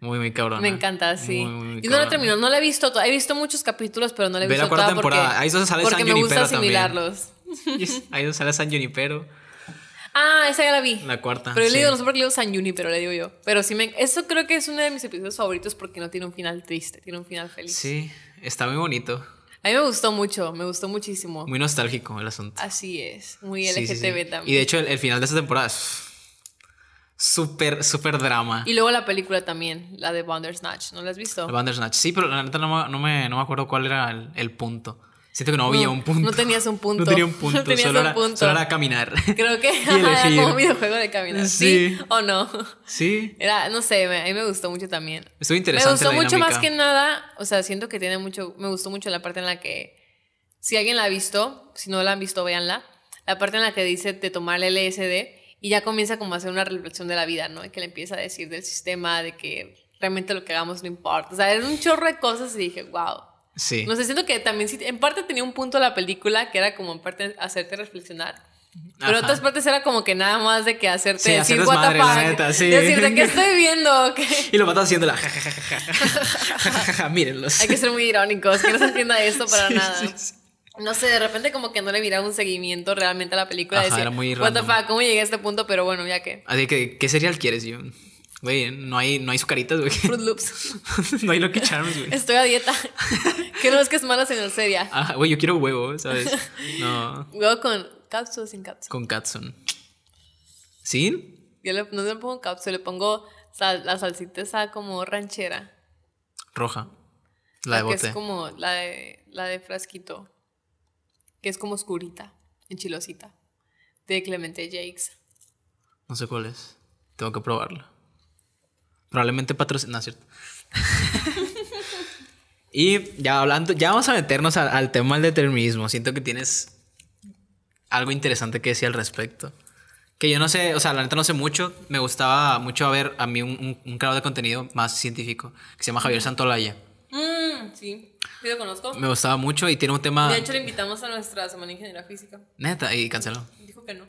Muy, muy cabrón Me encanta, sí. Muy, muy Yo no la terminado. no la he visto, he visto muchos capítulos, pero no la he Ve visto la cuarta temporada. Porque, ahí sale porque me gusta asimilarlos. Ahí sale San Junipero. Ah, esa ya la vi. La cuarta. Pero he leído, le no sé por qué le San Junipero, le digo yo. Pero sí, me, eso creo que es uno de mis episodios favoritos porque no tiene un final triste, tiene un final feliz. Sí, está muy bonito. A mí me gustó mucho, me gustó muchísimo. Muy nostálgico el asunto. Así es, muy LGTB también. Y de hecho, el, el final de esta temporada es Súper, súper drama. Y luego la película también, la de Bandersnatch, ¿no la has visto? La Bandersnatch, sí, pero la neta no, me, no acuerdo cuál era el, punto. Siento que no, había un punto. No tenías un punto. No tenía un punto. solo, era, caminar. Creo que era como un videojuego de caminar. Sí. ¿O no? Sí. Era, no sé, a mí me gustó mucho también. Me gustó mucho más que nada. O sea, siento que tiene mucho. Me gustó mucho la parte en la que. Si alguien la ha visto, si no la han visto, véanla. La parte en la que dice de tomar el LSD y ya comienza como a hacer una reflexión de la vida, ¿no? que le empieza a decir del sistema, de que realmente lo que hagamos no importa. O sea, es un chorro de cosas y dije, wow. Sí. No sé, siento que también, sí, en parte tenía un punto la película que era como en parte hacerte reflexionar. Pero otras partes era como que nada más de que hacerte decir what que estoy viendo. ¿qué? Y lo matas haciendo la jajajaja. Mírenlos. Hay que ser muy irónicos, que no se entienda esto para sí, nada no sé, de repente como que no le miraba un seguimiento realmente a la película. Ajá, era muy What ¿cómo llegué a este punto? Pero bueno, ya que. Así que, ¿qué cereal quieres, yo? Güey, no hay, no hay sucaritas, güey. Fruit Loops. no hay Lucky Charms, güey. Estoy a dieta. ¿Qué no es que es mala en el Ah, güey, yo quiero huevo, ¿sabes? No. ¿Huevo con cápsula o sin cápsula? Con cápsula. ¿Sí? Yo le, no le pongo cápsula, le pongo la salsita esa como ranchera. Roja. La, de bote. Que es como la de, la de frasquito que es como oscurita, enchilosita, de Clemente Jakes. No sé cuál es. Tengo que probarlo. Probablemente patrocina, no, ¿cierto? y ya hablando, ya vamos a meternos al tema del determinismo. Siento que tienes algo interesante que decir al respecto. Que yo no sé, o sea, la neta no sé mucho. Me gustaba mucho ver a mí un, un, creador de contenido más científico que se llama Javier mm. Santolaya. Mm, sí. Yo lo conozco. Me gustaba mucho y tiene un tema. De hecho, le invitamos a nuestra semana de ingeniería física. Neta, y canceló. Dijo que no.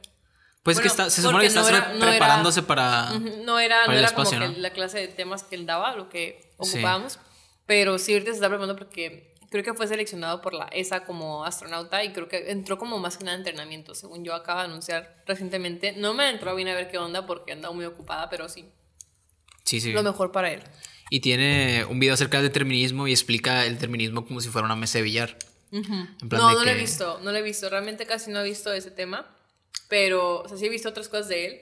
Pues es que está, se supone que está preparándose para. No era, no era como la clase de temas que él daba, lo que ocupábamos. Pero sí, ahorita se está preparando porque creo que fue seleccionado por la ESA como astronauta y creo que entró como más que nada en entrenamiento, según yo acaba de anunciar recientemente. No me entró bien a ver qué onda porque andaba muy ocupada, pero sí. Sí, sí. Lo mejor para él. Y tiene un video acerca del determinismo y explica el determinismo como si fuera una mesa de billar. no, no lo he visto, no lo he visto. Realmente casi no he visto ese tema. Pero, o sea, sí he visto otras cosas de él.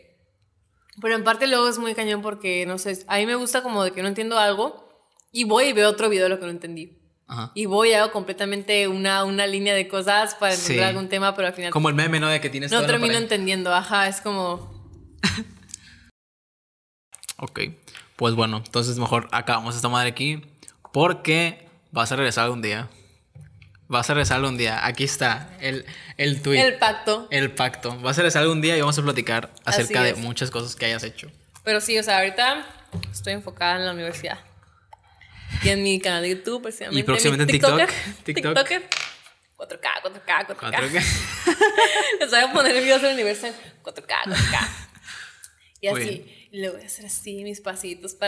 Pero en parte luego es muy cañón porque, no sé, a mí me gusta como de que no entiendo algo y voy y veo otro video de lo que no entendí. Ajá. Y voy y hago completamente una, una línea de cosas para entender algún tema, pero al final... Como el meme, ¿no? De que tienes... No termino entendiendo, ajá, es como... ok. Pues bueno, entonces mejor acabamos esta madre aquí. Porque vas a regresar algún día. Vas a regresar algún día. Aquí está el, el tweet. El pacto. El pacto. Vas a regresar algún día y vamos a platicar acerca de muchas cosas que hayas hecho. Pero sí, o sea, ahorita estoy enfocada en la universidad. Y en mi canal de YouTube, precisamente. Y próximamente en TikTok. TikTok. 4K, 4K, 4K. 4K. Les voy a poner videos video la universo. en 4K, 4K. Y así lo voy a hacer así, mis pasitos para